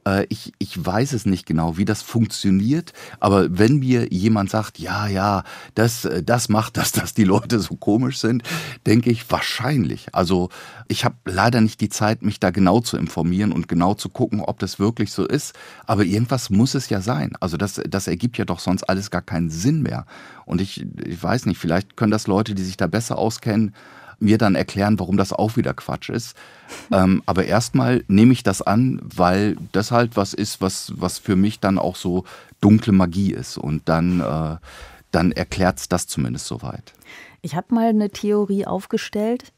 Äh, ich, ich weiß es nicht genau, wie das funktioniert, aber wenn mir jemand sagt, ja, ja, das, äh, das macht das, [LAUGHS] dass die Leute so komisch sind, denke ich wahrscheinlich. Also ich habe leider nicht die Zeit, mich da genau zu informieren und genau zu gucken, ob das wirklich so ist, aber irgendwas muss es ja sein. Also das, das ergibt ja doch sonst alles gar keinen Sinn mehr. Und ich, ich weiß nicht, vielleicht können das Leute, die sich da besser auskennen, mir dann erklären, warum das auch wieder Quatsch ist. ähm, aber erstmal nehme ich das an, weil das halt was ist, was, was für mich dann auch so dunkle Magie ist. Und dann, äh, dann erklärt es das zumindest soweit. Ich habe mal eine Theorie aufgestellt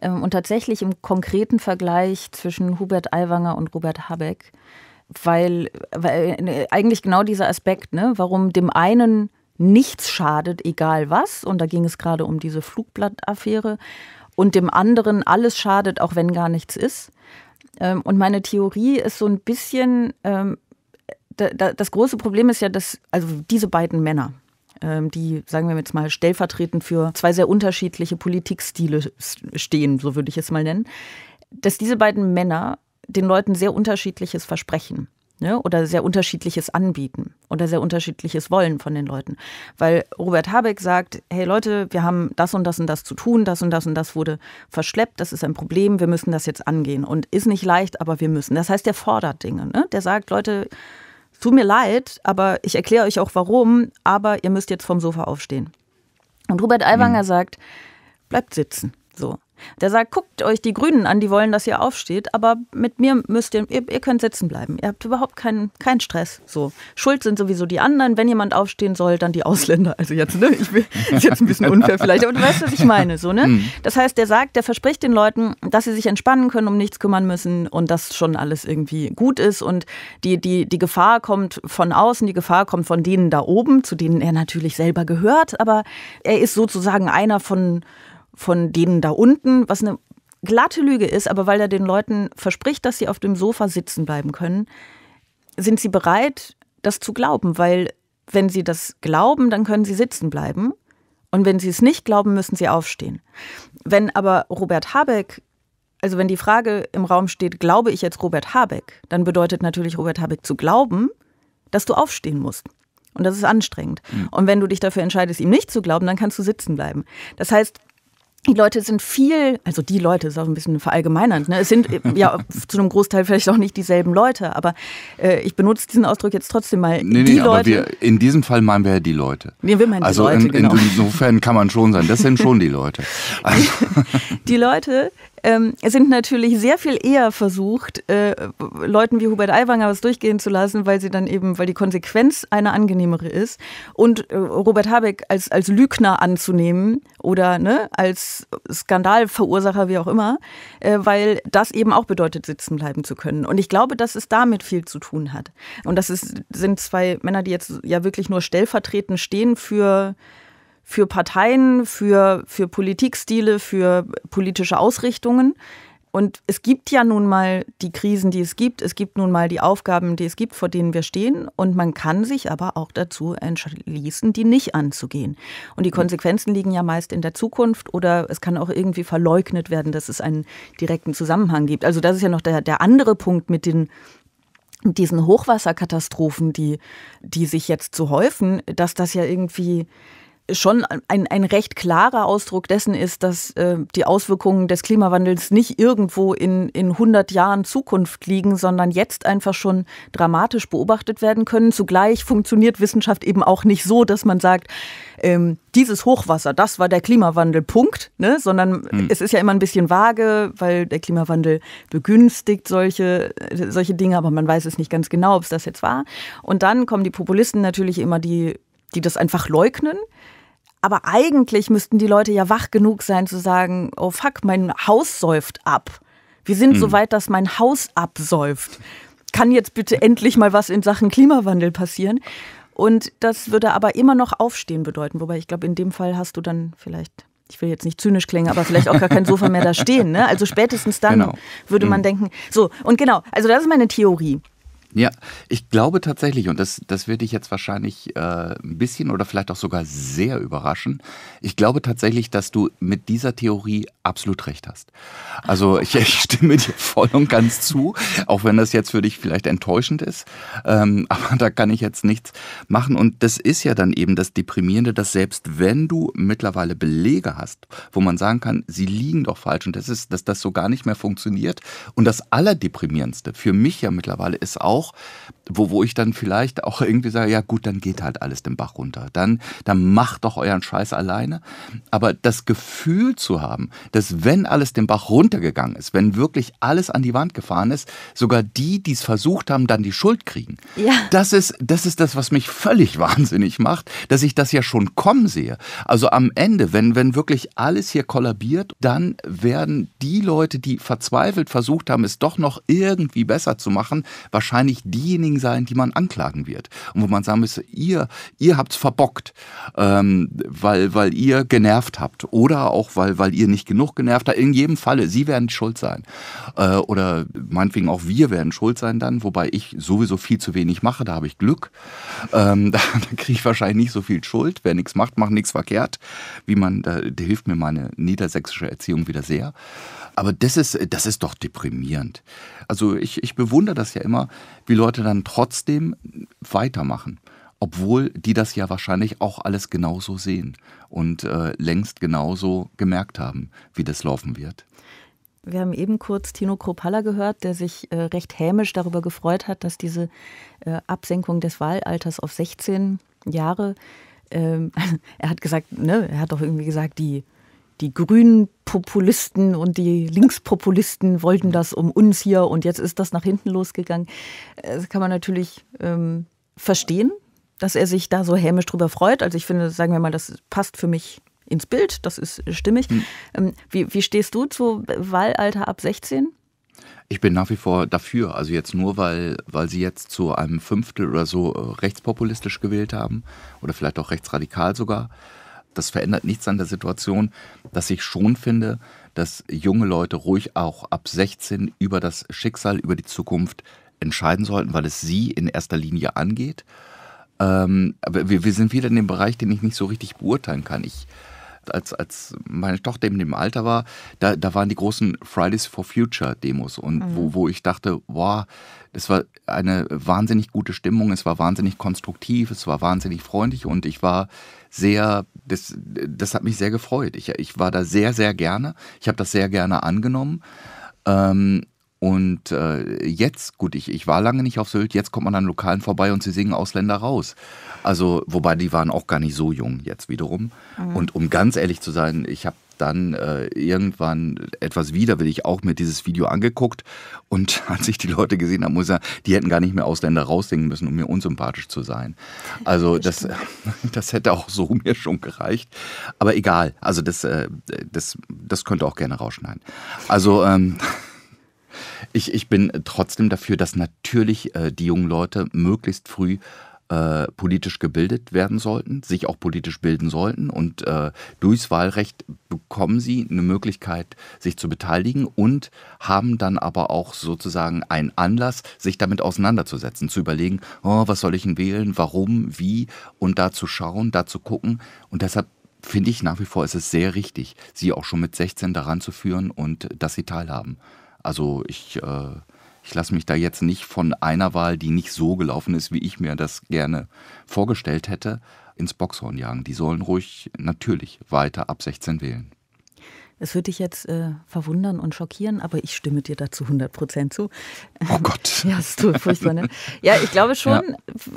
ähm, und tatsächlich im konkreten Vergleich zwischen Hubert Aiwanger und Robert Habeck, weil, weil äh, eigentlich genau dieser Aspekt, ne, warum dem einen nichts schadet, egal was. Und da ging es gerade um diese Flugblattaffäre. Und dem anderen, alles schadet, auch wenn gar nichts ist. Ähm, und meine Theorie ist so ein bisschen, ähm, das große Problem ist ja, dass, also diese beiden Männer, ähm, die, sagen wir jetzt mal, stellvertretend für zwei sehr unterschiedliche Politikstile stehen, so würde ich es mal nennen, dass diese beiden Männer den Leuten sehr unterschiedliches versprechen ne? oder sehr unterschiedliches anbieten oder sehr unterschiedliches wollen von den Leuten. Weil Robert Habeck sagt, hey Leute, wir haben das und das und das zu tun, das und das und das wurde verschleppt, das ist ein Problem, wir müssen das jetzt angehen. Und ist nicht leicht, aber wir müssen. Das heißt, der fordert Dinge. Ne? Der sagt, Leute, tut mir leid, aber ich erkläre euch auch warum, aber ihr müsst jetzt vom Sofa aufstehen. Und Robert Aiwanger mhm. sagt, bleibt sitzen. So. Der sagt, guckt euch die Grünen an, die wollen, dass ihr aufsteht, aber mit mir müsst ihr, ihr, ihr könnt sitzen bleiben. Ihr habt überhaupt keinen, keinen Stress. So. Schuld sind sowieso die anderen. Wenn jemand aufstehen soll, dann die Ausländer. Also jetzt, ne? Ich will, ist jetzt ein bisschen unfair vielleicht, aber du weißt, was ich meine. So, ne? Hm. Das heißt, der sagt, der verspricht den Leuten, dass sie sich entspannen können, um nichts kümmern müssen und dass schon alles irgendwie gut ist und die, die, die Gefahr kommt von außen, die Gefahr kommt von denen da oben, zu denen er natürlich selber gehört, aber er ist sozusagen einer von von denen da unten, was eine glatte Lüge ist, aber weil er den Leuten verspricht, dass sie auf dem Sofa sitzen bleiben können, sind sie bereit, das zu glauben, weil wenn sie das glauben, dann können sie sitzen bleiben und wenn sie es nicht glauben, müssen sie aufstehen. Wenn aber Robert Habeck also wenn die Frage im Raum steht, glaube ich jetzt Robert Habeck, dann bedeutet natürlich Robert Habeck zu glauben, dass du aufstehen musst. Und das ist anstrengend. Mhm. Und wenn du dich dafür entscheidest, ihm nicht zu glauben, dann kannst du sitzen bleiben. Das heißt, die Leute sind viel, also die Leute ist auch ein bisschen verallgemeinernd. Ne? Es sind äh, ja [LAUGHS] zu einem Großteil vielleicht auch nicht dieselben Leute, aber äh, ich benutze diesen Ausdruck jetzt trotzdem mal. Nee, nee, die aber Leute, wir, in diesem Fall meinen wir ja die Leute. Nee, wir meinen also die Leute. Also in, genau. insofern kann man schon sein, das sind schon die Leute. [LAUGHS] Also. die Leute, ähm, sind natürlich sehr viel eher versucht, äh, Leuten wie Hubert Aiwanger was durchgehen zu lassen, weil sie dann eben, weil die Konsequenz eine angenehmere ist. Und äh, Robert Habeck als, als Lügner anzunehmen oder ne, als Skandalverursacher, wie auch immer, äh, weil das eben auch bedeutet, sitzen bleiben zu können. Und ich glaube, dass es damit viel zu tun hat. Und das ist, sind zwei Männer, die jetzt ja wirklich nur stellvertretend stehen für für Parteien, für, für Politikstile, für politische Ausrichtungen. Und es gibt ja nun mal die Krisen, die es gibt. Es gibt nun mal die Aufgaben, die es gibt, vor denen wir stehen. Und man kann sich aber auch dazu entschließen, die nicht anzugehen. Und die Konsequenzen liegen ja meist in der Zukunft oder es kann auch irgendwie verleugnet werden, dass es einen direkten Zusammenhang gibt. Also das ist ja noch der, der andere Punkt mit den mit diesen Hochwasserkatastrophen, die, die sich jetzt so häufen, dass das ja irgendwie schon ein, ein recht klarer Ausdruck dessen ist, dass äh, die Auswirkungen des Klimawandels nicht irgendwo in, in 100 Jahren Zukunft liegen, sondern jetzt einfach schon dramatisch beobachtet werden können. Zugleich funktioniert Wissenschaft eben auch nicht so, dass man sagt, ähm, dieses Hochwasser, das war der Klimawandel, Punkt, ne? sondern hm. es ist ja immer ein bisschen vage, weil der Klimawandel begünstigt solche, äh, solche Dinge, aber man weiß es nicht ganz genau, ob es das jetzt war. Und dann kommen die Populisten natürlich immer, die die das einfach leugnen aber eigentlich müssten die Leute ja wach genug sein zu sagen, oh fuck, mein Haus säuft ab. Wir sind mhm. so weit, dass mein Haus absäuft. Kann jetzt bitte endlich mal was in Sachen Klimawandel passieren? Und das würde aber immer noch Aufstehen bedeuten. Wobei ich glaube, in dem Fall hast du dann vielleicht, ich will jetzt nicht zynisch klingen, aber vielleicht auch gar kein Sofa mehr da stehen. Ne? Also spätestens dann genau. würde man hm. denken. So, und genau, also das ist meine Theorie. Ja, ich glaube tatsächlich, und das, das wird dich jetzt wahrscheinlich äh, ein bisschen oder vielleicht auch sogar sehr überraschen, ich glaube tatsächlich, dass du mit dieser Theorie absolut recht hast. Also ich, [LAUGHS] ich stimme dir voll und ganz zu, auch wenn das jetzt für dich vielleicht enttäuschend ist, ähm, aber da kann ich jetzt nichts machen. Und das ist ja dann eben das Deprimierende, dass selbst wenn du mittlerweile Belege hast, wo man sagen kann, sie liegen doch falsch und das ist, dass das so gar nicht mehr funktioniert. Und das Allerdeprimierendste für mich ja mittlerweile ist auch, auch, wo, wo ich dann vielleicht auch irgendwie sage, ja gut, dann geht halt alles den Bach runter. Dann, dann macht doch euren Scheiß alleine. Aber das Gefühl zu haben, dass wenn alles den Bach runtergegangen ist, wenn wirklich alles an die Wand gefahren ist, sogar die, die es versucht haben, dann die Schuld kriegen. Ja. Das, ist, das ist das, was mich völlig [LAUGHS] wahnsinnig macht, dass ich das ja schon kommen sehe. Also am Ende, wenn, wenn wirklich alles hier kollabiert, dann werden die Leute, die verzweifelt versucht haben, es doch noch irgendwie besser zu machen, wahrscheinlich eigentlich diejenigen sein, die man anklagen wird. Und wo man sagen müsste, ihr, ihr habt's verbockt, ähm, weil, weil ihr genervt habt. Oder auch, weil, weil ihr nicht genug genervt habt. In jedem Falle, sie werden schuld sein. Äh, oder meinetwegen auch wir werden schuld sein dann, wobei ich sowieso viel zu wenig mache, da habe ich Glück. Ähm, [LAUGHS] da da kriege ich wahrscheinlich nicht so viel Schuld. Wer nichts macht, macht nichts verkehrt. Wie man, da, da hilft mir meine niedersächsische Erziehung wieder sehr. Aber das ist, das ist doch deprimierend. Also ich, ich bewundere das ja immer, wie Leute dann trotzdem weitermachen. Obwohl die das ja wahrscheinlich auch alles genauso sehen und äh, längst genauso gemerkt haben, wie das laufen wird. Wir haben eben kurz Tino Kropalla gehört, der sich äh, recht hämisch darüber gefreut hat, dass diese äh, Absenkung des Wahlalters auf 16 Jahre, ähm, [LAUGHS] er hat gesagt, ne, er hat doch irgendwie gesagt, die die grünen Populisten und die Linkspopulisten wollten das um uns hier und jetzt ist das nach hinten losgegangen. Äh, das kann man natürlich ähm, verstehen, dass er sich da so hämisch drüber freut. Also ich finde, sagen wir mal, das passt für mich ins Bild, das ist stimmig. Hm. Ähm, wie, wie stehst du zu Wahlalter ab 16? Ich bin nach wie vor dafür. Also jetzt nur, weil, weil sie jetzt zu einem Fünftel oder so äh, rechtspopulistisch gewählt haben oder vielleicht auch rechtsradikal sogar das verändert nichts an der Situation, dass ich schon finde, dass junge Leute ruhig auch ab 16 über das Schicksal, über die Zukunft entscheiden sollten, weil es sie in erster Linie angeht. Ähm, aber wir, wir, sind wieder in dem Bereich, den ich nicht so richtig beurteilen kann. Ich als, als meine Tochter eben im Alter war, da, da waren die großen Fridays for Future Demos und mhm. wo, wo ich dachte, wow, das war eine wahnsinnig gute Stimmung, es war wahnsinnig konstruktiv, es war wahnsinnig freundlich und ich war sehr, das, das hat mich sehr gefreut. Ich, ich war da sehr, sehr gerne, ich habe das sehr gerne angenommen. Ähm, und äh, jetzt, gut, ich, ich war lange nicht auf Sylt, jetzt kommt man an Lokalen vorbei und sie singen Ausländer raus. Also, wobei die waren auch gar nicht so jung jetzt wiederum. Mhm. Und um ganz ehrlich zu sein, ich habe dann äh, irgendwann etwas widerwillig auch mir dieses Video angeguckt. Und [LAUGHS] als ich die Leute gesehen habe, muss ich sagen, die hätten gar nicht mehr Ausländer raussingen müssen, um mir unsympathisch zu sein. Also das, [LAUGHS] das hätte auch so [LAUGHS] mir schon gereicht. Aber egal, also das, äh, das, das könnte auch gerne rausschneiden. Also ähm, ich, ich bin trotzdem dafür, dass natürlich äh, die jungen Leute möglichst früh äh, politisch gebildet werden sollten, sich auch politisch bilden sollten. Und äh, durchs Wahlrecht bekommen sie eine Möglichkeit, sich zu beteiligen und haben dann aber auch sozusagen einen Anlass, sich damit auseinanderzusetzen, zu überlegen, oh, was soll ich denn wählen, warum, wie und da zu schauen, da zu gucken. Und deshalb finde ich nach wie vor ist es sehr richtig, sie auch schon mit 16 daran zu führen und dass sie teilhaben. Also ich, äh, ich lasse mich da jetzt nicht von einer Wahl, die nicht so gelaufen ist, wie ich mir das gerne vorgestellt hätte, ins Boxhorn jagen. Die sollen ruhig natürlich weiter ab 16 wählen. Es würde dich jetzt äh, verwundern und schockieren, aber ich stimme dir dazu 100 Prozent zu. Oh Gott. [LAUGHS] ja, das furchtbar, ne? Ja, ich glaube schon. Ja.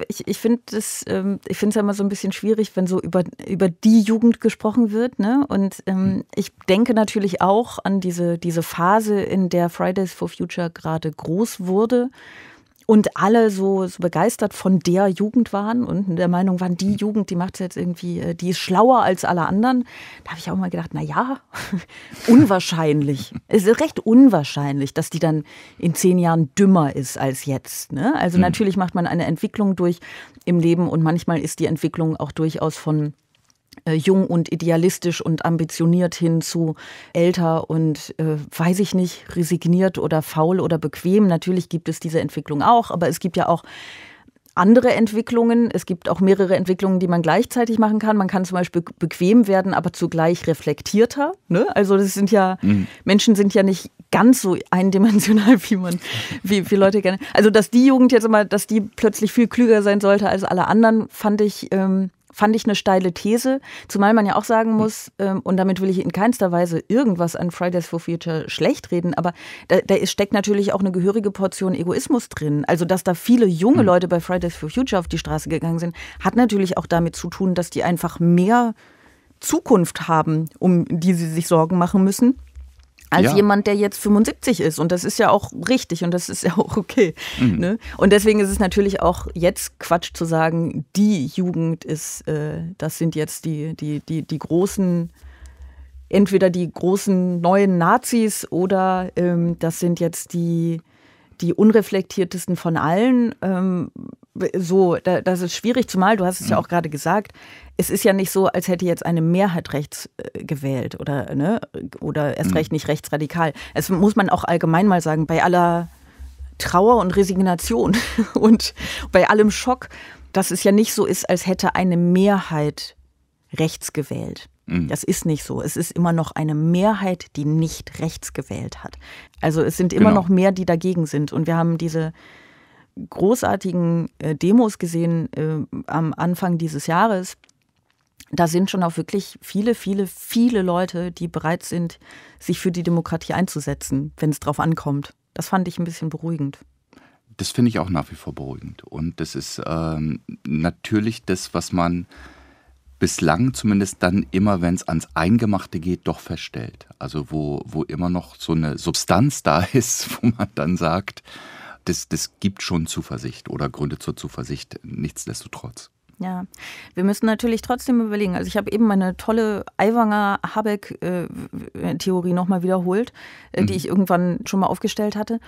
Ich, ich finde es ähm, ja immer so ein bisschen schwierig, wenn so über, über die Jugend gesprochen wird. Ne? Und ähm, hm. ich denke natürlich auch an diese, diese Phase, in der Fridays for Future gerade groß wurde und alle so, so begeistert von der Jugend waren und der Meinung waren, die Jugend, die macht jetzt irgendwie, äh, die ist schlauer als alle anderen. Da habe ich auch mal gedacht, na ja, [LAUGHS] unwahrscheinlich. es ist recht unwahrscheinlich, dass die dann in zehn Jahren dümmer ist als jetzt. Ne? Also mhm. natürlich macht man eine Entwicklung durch im Leben und manchmal ist die Entwicklung auch durchaus von äh, jung und idealistisch und ambitioniert hin zu älter und äh, weiß ich nicht, resigniert oder faul oder bequem. Natürlich gibt es diese Entwicklung auch, aber es gibt ja auch andere Entwicklungen. Es gibt auch mehrere Entwicklungen, die man gleichzeitig machen kann. Man kann zum Beispiel bequem werden, aber zugleich reflektierter. Ne? Also das sind ja, mhm. Menschen sind ja nicht ganz so eindimensional, [LAUGHS] wie man, wie, wie Leute gerne. Also dass die Jugend jetzt immer, dass die plötzlich viel klüger sein sollte als alle anderen, fand ich. Ähm, fand ich eine steile These, zumal man ja auch sagen hm. muss, ähm, und damit will ich in keinster Weise irgendwas an Fridays for Future schlecht reden, aber da, da steckt natürlich auch eine gehörige Portion Egoismus drin. Also, dass da viele junge hm. Leute bei Fridays for Future auf die Straße gegangen sind, hat natürlich auch damit zu tun, dass die einfach mehr Zukunft haben, um die sie sich Sorgen machen müssen als ja. jemand, der jetzt 75 ist. Und das ist ja auch richtig und das ist ja auch okay. Mhm. Ne? Und deswegen ist es natürlich auch jetzt Quatsch zu sagen, die Jugend ist, äh, das sind jetzt die, die, die, die großen, entweder die großen neuen Nazis oder ähm, das sind jetzt die, die unreflektiertesten von allen. Ähm, so, da, das ist schwierig, zumal du hast es ja mhm. auch gerade gesagt, es ist ja nicht so, als hätte jetzt eine Mehrheit rechts äh, gewählt oder, ne, oder erst mhm. recht nicht rechtsradikal. Es muss man auch allgemein mal sagen, bei aller Trauer und Resignation [LAUGHS] und bei allem Schock, dass es ja nicht so ist, als hätte eine Mehrheit rechts gewählt. Mhm. Das ist nicht so. Es ist immer noch eine Mehrheit, die nicht rechts gewählt hat. Also es sind immer genau. noch mehr, die dagegen sind. Und wir haben diese großartigen äh, Demos gesehen äh, am Anfang dieses Jahres. Da sind schon auch wirklich viele, viele, viele Leute, die bereit sind, sich für die Demokratie einzusetzen, wenn es drauf ankommt. Das fand ich ein bisschen beruhigend. Das finde ich auch nach wie vor beruhigend. Und das ist ähm, natürlich das, was man bislang zumindest dann immer, wenn es ans Eingemachte geht, doch feststellt. Also wo, wo immer noch so eine Substanz da [LAUGHS] ist, wo man dann sagt, das, das gibt schon Zuversicht oder Gründe zur Zuversicht, nichtsdestotrotz. Ja, wir müssen natürlich trotzdem überlegen. Also ich habe eben meine tolle Aiwanger Habeck äh, Theorie nochmal wiederholt, äh, die mhm. ich irgendwann schon mal aufgestellt hatte.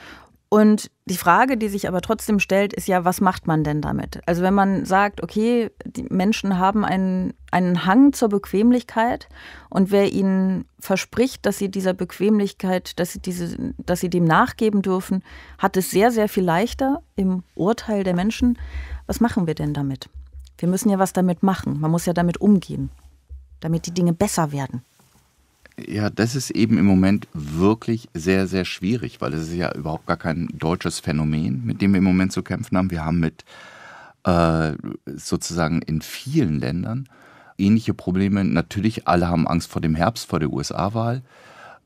Und die Frage, die sich aber trotzdem stellt, ist ja, was macht man denn damit? Also wenn man sagt, okay, die Menschen haben einen, einen Hang zur Bequemlichkeit und wer ihnen verspricht, dass sie dieser Bequemlichkeit, dass sie, diese, dass sie dem nachgeben dürfen, hat es sehr, sehr viel leichter im Urteil der Menschen. Was machen wir denn damit? Wir müssen ja was damit machen. Man muss ja damit umgehen, damit die Dinge besser werden. Ja, das ist eben im Moment wirklich sehr, sehr schwierig, weil es ist ja überhaupt gar kein deutsches Phänomen, mit dem wir im Moment zu kämpfen haben. Wir haben mit äh, sozusagen in vielen Ländern ähnliche Probleme. Natürlich, alle haben Angst vor dem Herbst, vor der USA-Wahl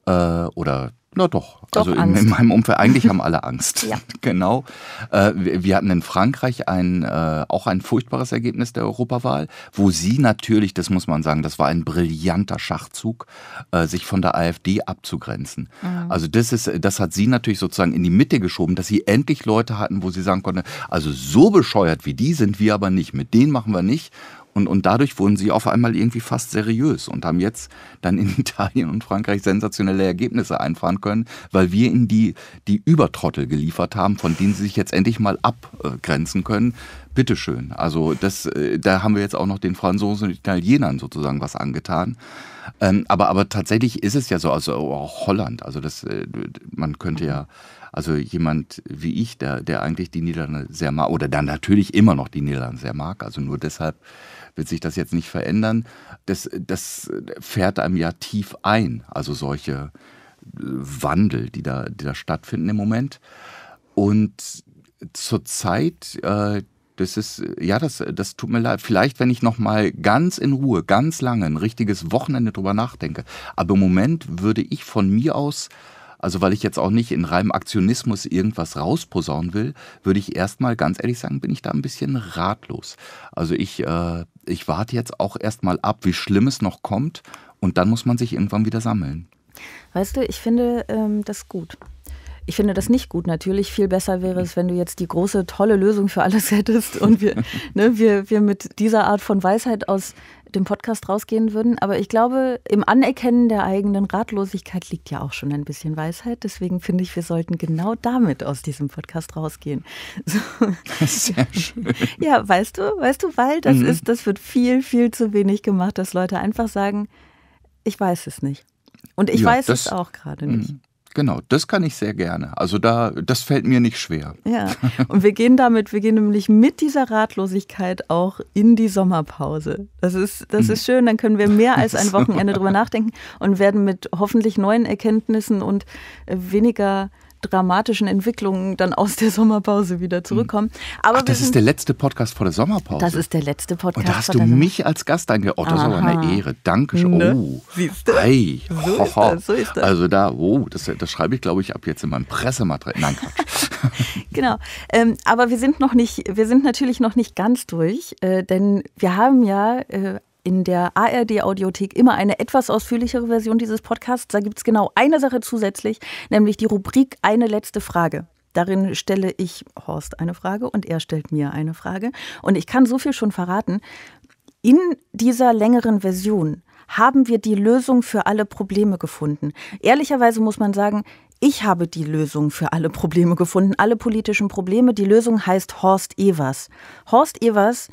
äh, oder na doch, doch also in, in, meinem Umfeld, eigentlich haben alle Angst. [LAUGHS] ja. [LAUGHS] Genau. Äh, wir, wir hatten in Frankreich ein, äh, auch ein furchtbares Ergebnis der Europawahl, wo sie natürlich, das muss man sagen, das war ein brillanter Schachzug, äh, sich von der AfD abzugrenzen. Mhm. Also das, ist, das hat sie natürlich sozusagen in die Mitte geschoben, dass sie endlich Leute hatten, wo sie sagen konnte, also so bescheuert wie die sind wir aber nicht, mit denen machen wir nicht und, und dadurch wurden sie auf einmal irgendwie fast seriös und haben jetzt dann in [LAUGHS] Italien und Frankreich sensationelle Ergebnisse einfahren können, weil wir ihnen die, die Übertrottel geliefert haben, von denen sie sich jetzt endlich mal abgrenzen können. Bitteschön. Also das, äh, da haben wir jetzt auch noch den Franzosen und Italienern sozusagen was angetan. Ähm, aber, aber tatsächlich ist es ja so, also auch Holland, also das, äh, man könnte ja, also jemand wie ich, der, der eigentlich die Niederlande sehr mag, oder dann natürlich immer noch die Niederlande sehr mag, also nur deshalb wird sich das jetzt nicht verändern. Das, das fährt einem ja tief ein, also solche Wandel, die da, die da stattfinden im Moment. Und zurzeit, äh, das ist, ja, das, das tut mir leid. Vielleicht, wenn ich nochmal ganz in Ruhe, ganz lange, ein richtiges Wochenende drüber nachdenke. Aber im Moment würde ich von mir aus, also weil ich jetzt auch nicht in reinem Aktionismus irgendwas rausposaunen will, würde ich erstmal ganz ehrlich sagen, bin ich da ein bisschen ratlos. Also ich äh, ich warte jetzt auch erstmal ab, wie schlimm es noch kommt und dann muss man sich irgendwann wieder sammeln. Weißt du, ich finde ähm, das gut. Ich finde das nicht gut. Natürlich viel besser wäre es, wenn du jetzt die große, tolle Lösung für alles [LAUGHS] hättest und wir, ne, wir, wir mit dieser Art von Weisheit aus dem Podcast rausgehen würden. Aber ich glaube, im Anerkennen der eigenen Ratlosigkeit liegt ja auch schon ein bisschen Weisheit. Deswegen finde ich, wir sollten genau damit aus diesem Podcast rausgehen. [LAUGHS] So. Sehr schön. Ja, weißt du, weißt du, weil das mhm. ist, das wird viel, viel zu wenig gemacht, dass Leute einfach sagen, ich weiß es nicht. Und ich ja, weiß es auch gerade mhm. nicht. Genau, das kann ich sehr gerne. Also da, das fällt mir nicht schwer. Ja, [LAUGHS] und wir gehen damit, wir gehen nämlich mit dieser Ratlosigkeit auch in die Sommerpause. Das ist, das ist schön, dann können wir [LAUGHS] mehr als ein Wochenende drüber nachdenken und werden mit hoffentlich neuen Erkenntnissen und äh, weniger dramatischen Entwicklungen dann aus der Sommerpause wieder hm. zurückkommen. Aber Ach, das sind, ist der letzte Podcast vor der Sommerpause. Das ist der letzte Podcast. Und da hast du mich als Gast Oh, Das ist aber eine Ehre. Dankeschön. Ne? Oh. Siehst du? Hey. So, Ist das, so ist das. Also da, oh, das, das schreibe ich, glaube ich, ab jetzt in meinem Pressematerial. Nein, Quatsch. [LAUGHS] genau. Ähm, aber wir sind noch nicht, wir sind natürlich noch nicht ganz durch, äh, denn wir haben ja äh, in der ARD-Audiothek immer eine etwas ausführlichere Version dieses Podcasts. Da gibt es genau eine Sache zusätzlich, nämlich die Rubrik Eine letzte Frage. Darin stelle ich Horst eine Frage und er stellt mir eine Frage. Und ich kann so viel schon verraten. In dieser längeren Version haben wir die Lösung für alle Probleme gefunden. Ehrlicherweise muss man sagen, ich habe die Lösung für alle Probleme gefunden, alle politischen Probleme. Die Lösung heißt Horst Evers. Horst Evers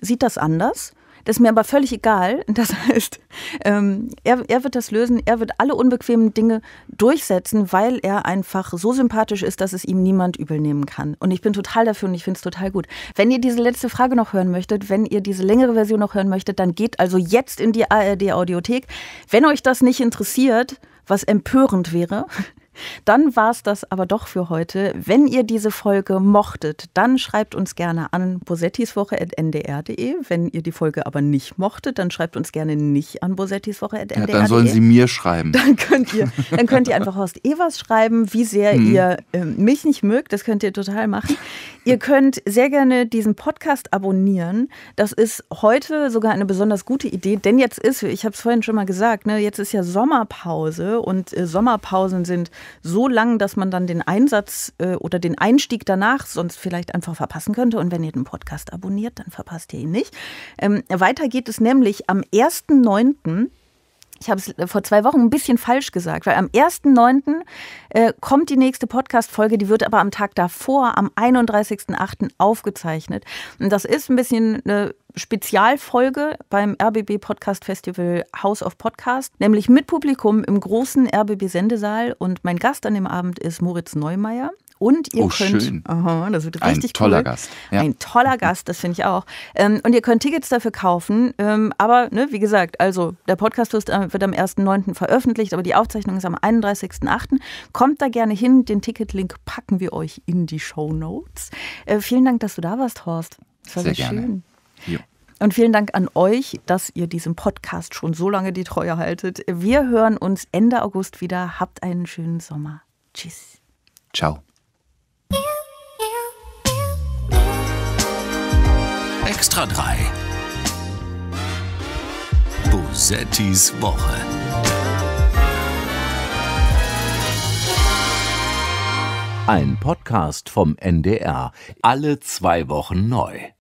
sieht das anders. Das ist mir aber völlig egal. [LAUGHS] Das heißt, ähm, er, er wird das lösen, er wird alle unbequemen Dinge durchsetzen, weil er einfach so sympathisch ist, dass es ihm niemand übel nehmen kann. Und ich bin total dafür und ich finde es total gut. Wenn ihr diese letzte Frage noch hören möchtet, wenn ihr diese längere Version noch hören möchtet, dann geht also jetzt in die ARD Audiothek. Wenn euch das nicht interessiert, was empörend wäre, [LAUGHS] Dann war es das aber doch für heute. Wenn ihr diese Folge mochtet, dann schreibt uns gerne an bosettiswoche.ndr.de. Wenn ihr die Folge aber nicht mochtet, dann schreibt uns gerne nicht an bosettiswoche.ndr.de. Ja, dann sollen sie mir schreiben. [LAUGHS] Dann könnt ihr, dann könnt ihr einfach Horst Evers schreiben, wie sehr hm. ihr äh, mich nicht mögt. Das könnt ihr total machen. Ihr könnt sehr gerne diesen Podcast abonnieren. Das ist heute sogar eine besonders gute Idee, denn jetzt ist, ich habe es vorhin schon mal gesagt, ne, jetzt ist ja Sommerpause und äh, Sommerpausen sind so lang, dass man dann den Einsatz äh, oder den Einstieg danach sonst vielleicht einfach verpassen könnte. Und wenn ihr den Podcast abonniert, dann verpasst ihr ihn nicht. Ähm, weiter geht es nämlich am 1.9. Ich habe es vor zwei Wochen ein bisschen falsch gesagt, weil am 1.9. Äh, kommt die nächste Podcast-Folge, die wird aber am Tag davor, am 31.8. aufgezeichnet. Und das ist ein bisschen eine äh, Spezialfolge beim RBB Podcast Festival House of Podcast, nämlich mit Publikum im großen RBB Sendesaal. Und mein Gast an dem Abend ist Moritz Neumeier. Und ihr oh, könnt. Schön. Aha, das wird richtig Ein toller cool. Gast. Ja. Ein toller Gast, das finde ich auch. Ähm, und ihr könnt Tickets dafür kaufen. Ähm, aber, ne, wie gesagt, also der Podcast wird äh, am 1.9. veröffentlicht, aber die Aufzeichnung ist am 31.8. Kommt da gerne hin. Den Ticketlink packen wir euch in die Show Notes. Äh, vielen Dank, dass du da warst, Horst. Das war sehr, sehr schön. Ja. Und vielen Dank an euch, dass ihr diesem Podcast schon so lange die Treue haltet. Wir hören uns Ende August wieder. Habt einen schönen Sommer. Tschüss. Ciao. Extra 3. Bosettis Woche. Ein Podcast vom NDR. Alle zwei Wochen neu.